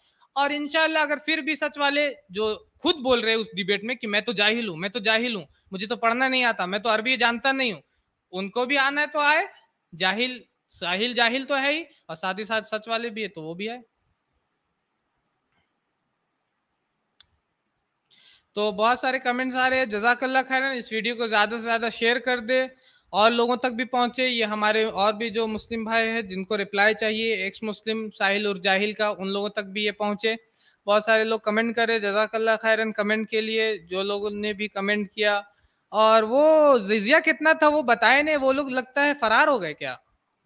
और इनशाला अगर फिर भी सच वाले जो खुद बोल रहे हैं उस डिबेट में कि मैं तो जाहिल हूँ मैं तो जाहिल हूँ मुझे तो पढ़ना नहीं आता मैं तो अरबी जानता नहीं हूँ उनको भी आना है तो आए जाहिल साहिल जाहिल तो है ही और साथ ही साथ सच वाले भी है तो वो भी आए तो बहुत सारे कमेंट्स आ रहे हैं जजाकल्ला खैरन इस वीडियो को ज़्यादा से ज़्यादा शेयर कर दे और लोगों तक भी पहुंचे ये हमारे और भी जो मुस्लिम भाई हैं जिनको रिप्लाई चाहिए एक्स मुस्लिम साहिल और जाहिल का उन लोगों तक भी ये पहुंचे बहुत सारे लोग कमेंट करे जजाकल्ला खैरन कमेंट के लिए जो लोगों ने भी कमेंट किया और वो जिजिया कितना था वो बताए नहीं वो लोग लगता है फरार हो गए क्या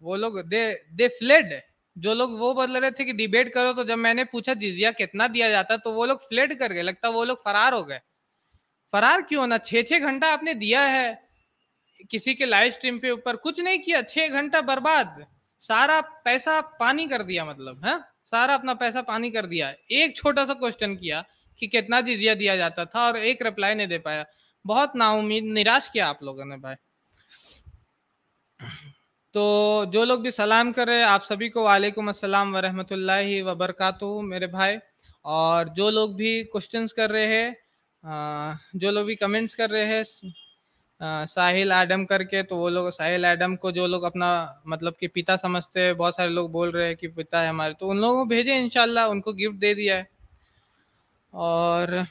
वो लोग दे दे फ्लेड जो लोग वो बदल रहे थे कि डिबेट करो तो जब मैंने पूछा जिजिया कितना दिया जाता तो वो लोग फ्लेट कर गए लगता वो लोग फरार हो गए फरार क्यों ना छः छः घंटा आपने दिया है किसी के लाइव स्ट्रीम पे ऊपर कुछ नहीं किया छः घंटा बर्बाद सारा पैसा पानी कर दिया मतलब है हाँ? सारा अपना पैसा पानी कर दिया एक छोटा सा क्वेश्चन किया कि कितना जिजिया दिया जाता था और एक रिप्लाई नहीं दे पाया बहुत नाउमीद निराश किया आप लोगों ने भाई तो जो लोग भी सलाम कर रहे हैं आप सभी को वालेकुम अस्सलाम वरहमतुल्लाहि वबरकातु मेरे भाई और जो लोग भी क्वेश्चंस कर रहे हैं जो लोग भी कमेंट्स कर रहे हैं साहिल एडम करके तो वो लोग साहिल एडम को जो लोग अपना मतलब कि पिता समझते हैं बहुत सारे लोग बोल रहे हैं कि पिता है हमारे तो उन लोगों को भेजें इन उनको गिफ्ट दे दिया है और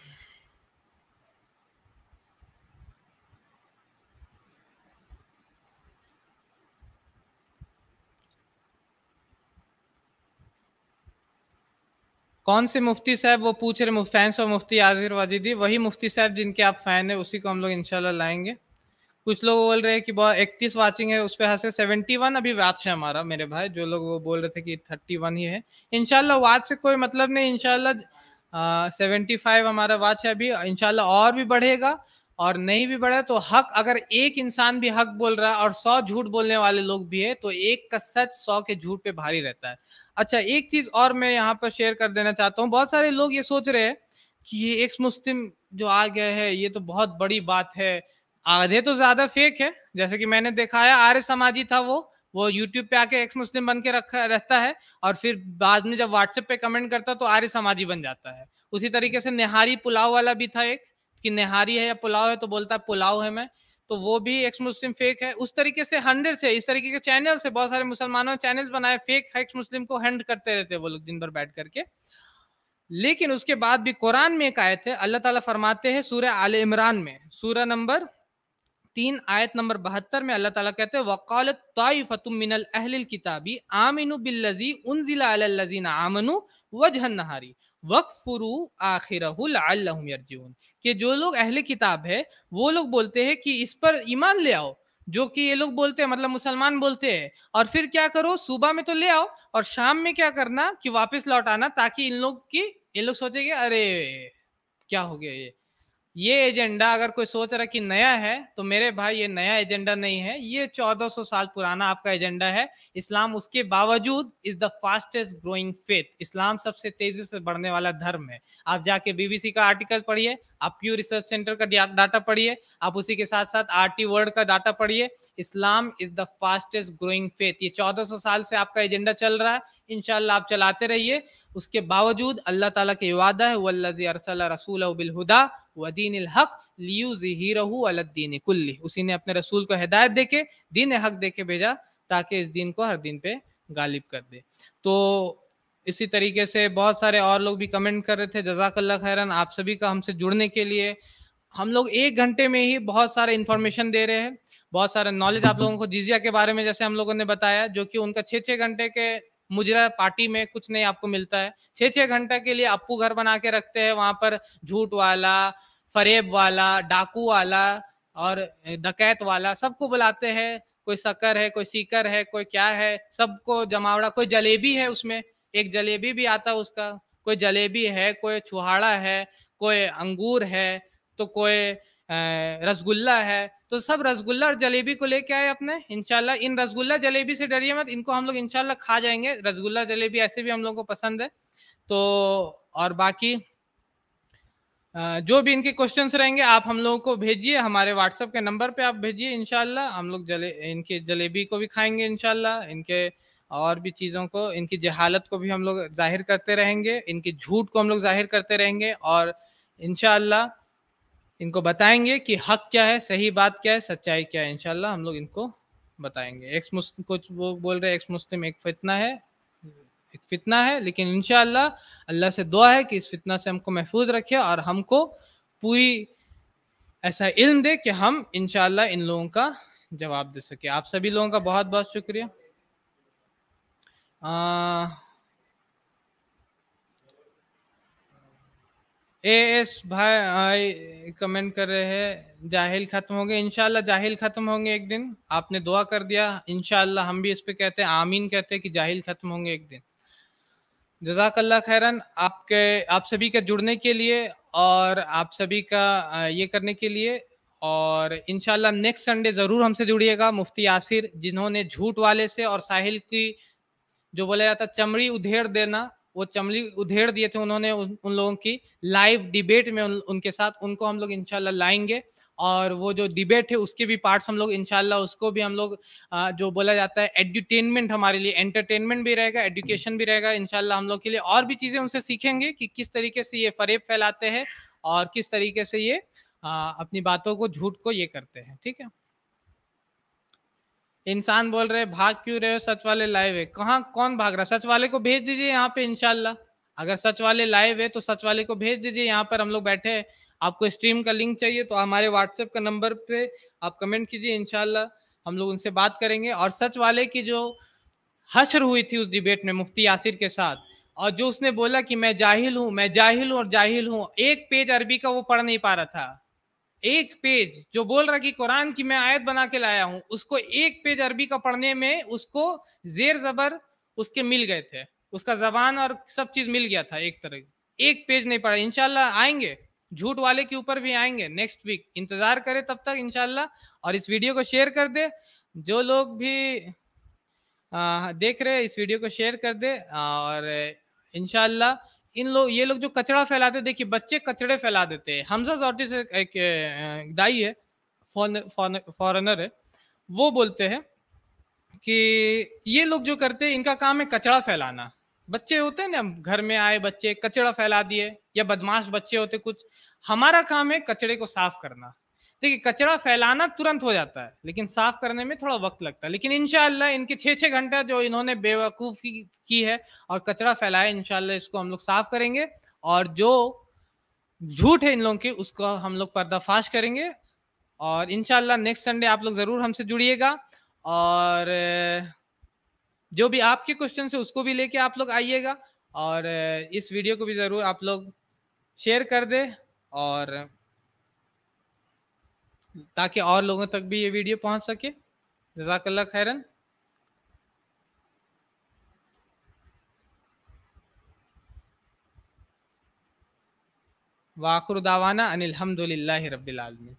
कौन से मुफ्ती साहब वो पूछ रहे फैंस और मुफ्ती आजिर वाजिदी वही मुफ्ती साहब जिनके आप फैन है उसी को हम लोग इनशाला लाएंगे कुछ लोग बोल रहे हैं कि बहुत इकतीस वाचिंग है उस पर हंसे सेवेंटी वन अभी वाच है हमारा मेरे भाई जो लोग वो बोल रहे थे कि थर्टी वन ही है इनशाला वाच से कोई मतलब नहीं इनशाला सेवेंटी फाइव हमारा वाच है अभी इनशाला और भी बढ़ेगा और नहीं भी बढ़ा तो हक अगर एक इंसान भी हक बोल रहा है और सौ झूठ बोलने वाले लोग भी है तो एक का सच सौ के झूठ पे भारी रहता है अच्छा एक चीज और मैं यहाँ पर शेयर कर देना चाहता हूँ बहुत सारे लोग ये सोच रहे हैं कि ये एक मुस्लिम जो आ गया है ये तो बहुत बड़ी बात है आधे तो ज्यादा फेक है जैसे कि मैंने दिखाया आर्य समाजी था वो वो यूट्यूब पे आके एक्स मुस्लिम बन के रखा रहता है और फिर बाद में जब व्हाट्सएप पे कमेंट करता तो आर्य समाजी बन जाता है उसी तरीके से निहारी पुलाव वाला भी था एक कि नेहारी है या पुलाव है तो बोलता है पुलाव है मैं तो वो भी एक्स मुस्लिम फेक है उस तरीके से हंड्रेड से इस तरीके के चैनल से बहुत सारे मुसलमानों ने चैनल बनाए फेक एक्स मुस्लिम को हंड करते रहते वो लोग दिन भर बैठ करके लेकिन उसके बाद भी कुरान में एक आयत है अल्लाह ताला फरमाते हैं सूर्य आल इमरान में सूर्य नंबर तीन आयत नंबर बहत्तर में अल्लाह ताला कहते हैं वकालत ताइफतुम मिनल अहलिल किताबी आमिनु बिल्लजी उनजिला अलल्लजीना आमनु वजहन नहारी वकफुरु आखिरहु लअल्लहुम यरजिउन कि जो लोग अहले किताब है वो लोग बोलते हैं कि इस पर ईमान ले आओ जो कि ये लोग बोलते हैं मतलब मुसलमान बोलते हैं और फिर क्या करो सुबह में तो ले आओ और शाम में क्या करना कि वापस लौट आना ताकि इन लोग की ये लोग सोचेंगे अरे क्या हो गया ये ये एजेंडा अगर कोई सोच रहा कि नया है तो मेरे भाई ये नया एजेंडा नहीं है ये 1400 साल पुराना आपका एजेंडा है इस्लाम उसके बावजूद is the fastest growing faith इस्लाम सबसे तेजी से बढ़ने वाला धर्म है आप जाके बीबीसी का आर्टिकल पढ़िए आप प्यू रिसर्च सेंटर का डाटा पढ़िए आप उसी के साथ साथ आर टी वर्ल्ड का डाटा पढ़िए Islam is the fastest growing faith ये 1400 साल से आपका एजेंडा चल रहा है इनशाला आप चलाते रहिए उसके बावजूद अल्लाह ताला के वादा है वल्लजी अरसल रसूल बिलहुदा वदीन हक लियू जहीरहू अलद्दीन कुल्ली उसी ने अपने रसूल को हिदायत देके दीन हक देके भेजा ताकि इस दिन को हर दिन पे गालिब कर दे तो इसी तरीके से बहुत सारे और लोग भी कमेंट कर रहे थे जजाकल्ला खैरन आप सभी का हमसे जुड़ने के लिए हम लोग एक घंटे में ही बहुत सारे इन्फॉर्मेशन दे रहे हैं बहुत सारे नॉलेज आप लोगों को जिजिया के बारे में जैसे हम लोगों ने बताया जो कि उनका छः छः घंटे के मुजरा पार्टी में कुछ नहीं आपको मिलता है छः छः घंटे के लिए अपू घर बना के रखते हैं वहाँ पर झूठ वाला फरेब वाला डाकू वाला और दकैत वाला सबको बुलाते हैं कोई सकर है कोई सीकर है कोई क्या है सबको जमावड़ा कोई जलेबी है उसमें एक जलेबी भी आता उसका कोई जलेबी है कोई छुहाड़ा है कोई अंगूर है तो कोई रसगुल्ला है तो सब रसगुल्ला और जलेबी को लेके आए अपने इनशाला इन रसगुल्ला जलेबी से डरिए मत इनको हम लोग इनशाला खा जाएंगे रसगुल्ला जलेबी ऐसे भी हम लोग को पसंद है तो और बाकी जो भी इनके क्वेश्चन रहेंगे आप हम लोगों को भेजिए हमारे व्हाट्सएप के नंबर पे आप भेजिए इनशाला हम लोग जले इनके जलेबी को भी खाएंगे इनशाला इनके और भी चीज़ों को इनकी जहालत को भी हम लोग जाहिर करते रहेंगे इनके झूठ को हम लोग जाहिर करते रहेंगे और इन इनको बताएंगे कि हक क्या है सही बात क्या है सच्चाई क्या है इनशाला हम लोग इनको बताएंगे एक्स मुस्लिम कुछ वो बोल रहे एक्स मुस्लिम एक फितना है एक फितना है लेकिन इन अल्लाह से दुआ है कि इस फितना से हमको महफूज रखे और हमको पूरी ऐसा इल्म दे कि हम इन इन लोगों का जवाब दे सके आप सभी लोगों का बहुत बहुत शुक्रिया ए एस भाई आई कमेंट कर रहे हैं जाहिल खत्म होंगे गए इनशाला जाहिल खत्म होंगे एक दिन आपने दुआ कर दिया इनशाला हम भी इस पे कहते हैं आमीन कहते हैं कि जाहिल खत्म होंगे एक दिन जजाकल्ला खैरन आपके आप सभी का जुड़ने के लिए और आप सभी का ये करने के लिए और इनशाला नेक्स्ट संडे ज़रूर हमसे जुड़िएगा मुफ्ती आसिर जिन्होंने झूठ वाले से और साहिल की जो बोला जाता चमड़ी उधेर देना वो चमड़ी उधेड़ दिए थे उन्होंने उन, उन लोगों की लाइव डिबेट में उन, उनके साथ उनको हम लोग इनशाला लाएंगे और वो जो डिबेट है उसके भी पार्ट्स हम लोग इनशाला उसको भी हम लोग जो बोला जाता है एडुटेनमेंट हमारे लिए एंटरटेनमेंट भी रहेगा एडुकेशन भी रहेगा इनशाला हम लोग के लिए और भी चीज़ें उनसे सीखेंगे कि किस तरीके से ये फरेब फैलाते हैं और किस तरीके से ये अपनी बातों को झूठ को ये करते हैं ठीक है इंसान बोल रहे भाग क्यों रहे हो सच वाले लाइव है कहाँ कौन भाग रहा सच वाले को भेज दीजिए यहाँ पे इनशाला अगर सच वाले लाइव है तो सच वाले को भेज दीजिए यहाँ पर हम लोग बैठे हैं आपको स्ट्रीम का लिंक चाहिए तो हमारे व्हाट्सएप का नंबर पे आप कमेंट कीजिए इनशाला हम लोग उनसे बात करेंगे और सच वाले की जो हशर हुई थी उस डिबेट में मुफ्ती यासिर के साथ और जो उसने बोला कि मैं जाहिल हूँ मैं जाहिल हूँ और जाहिल हूँ एक पेज अरबी का वो पढ़ नहीं पा रहा था एक पेज जो बोल रहा कि कुरान की मैं आयत बना के लाया हूं उसको एक पेज अरबी का पढ़ने में उसको जेर जबर उसके मिल गए थे उसका जबान और सब चीज मिल गया था एक तरह एक पेज नहीं पढ़ा इनशाला आएंगे झूठ वाले के ऊपर भी आएंगे नेक्स्ट वीक इंतजार करें तब तक इनशाला और इस वीडियो को शेयर कर दे जो लोग भी आ, देख रहे इस वीडियो को शेयर कर दे और इनशाला इन लोग ये लोग जो कचरा फैलाते देखिए बच्चे कचड़े फैला देते हैं हमजा जॉर्जिस से एक दाई है फॉरनर है वो बोलते हैं कि ये लोग जो करते हैं इनका काम है कचरा फैलाना बच्चे होते हैं ना घर में आए बच्चे कचरा फैला दिए या बदमाश बच्चे होते कुछ हमारा काम है कचड़े को साफ करना देखिए कचरा फैलाना तुरंत हो जाता है लेकिन साफ करने में थोड़ा वक्त लगता है लेकिन इनशाला इनके छः छः घंटा जो इन्होंने बेवकूफ़ी की है और कचरा फैलाया इनशाला इसको हम लोग साफ करेंगे और जो झूठ है इन लोगों के उसको हम लोग पर्दाफाश करेंगे और इनशाला नेक्स्ट संडे आप लोग ज़रूर हमसे जुड़िएगा और जो भी आपके क्वेश्चन है उसको भी लेके आप लोग आइएगा और इस वीडियो को भी ज़रूर आप लोग शेयर कर दे और ताकि और लोगों तक भी ये वीडियो पहुंच सके जजाकल्ला खैरन वाखुर दावाना अनिलहमदिल्ला आलमी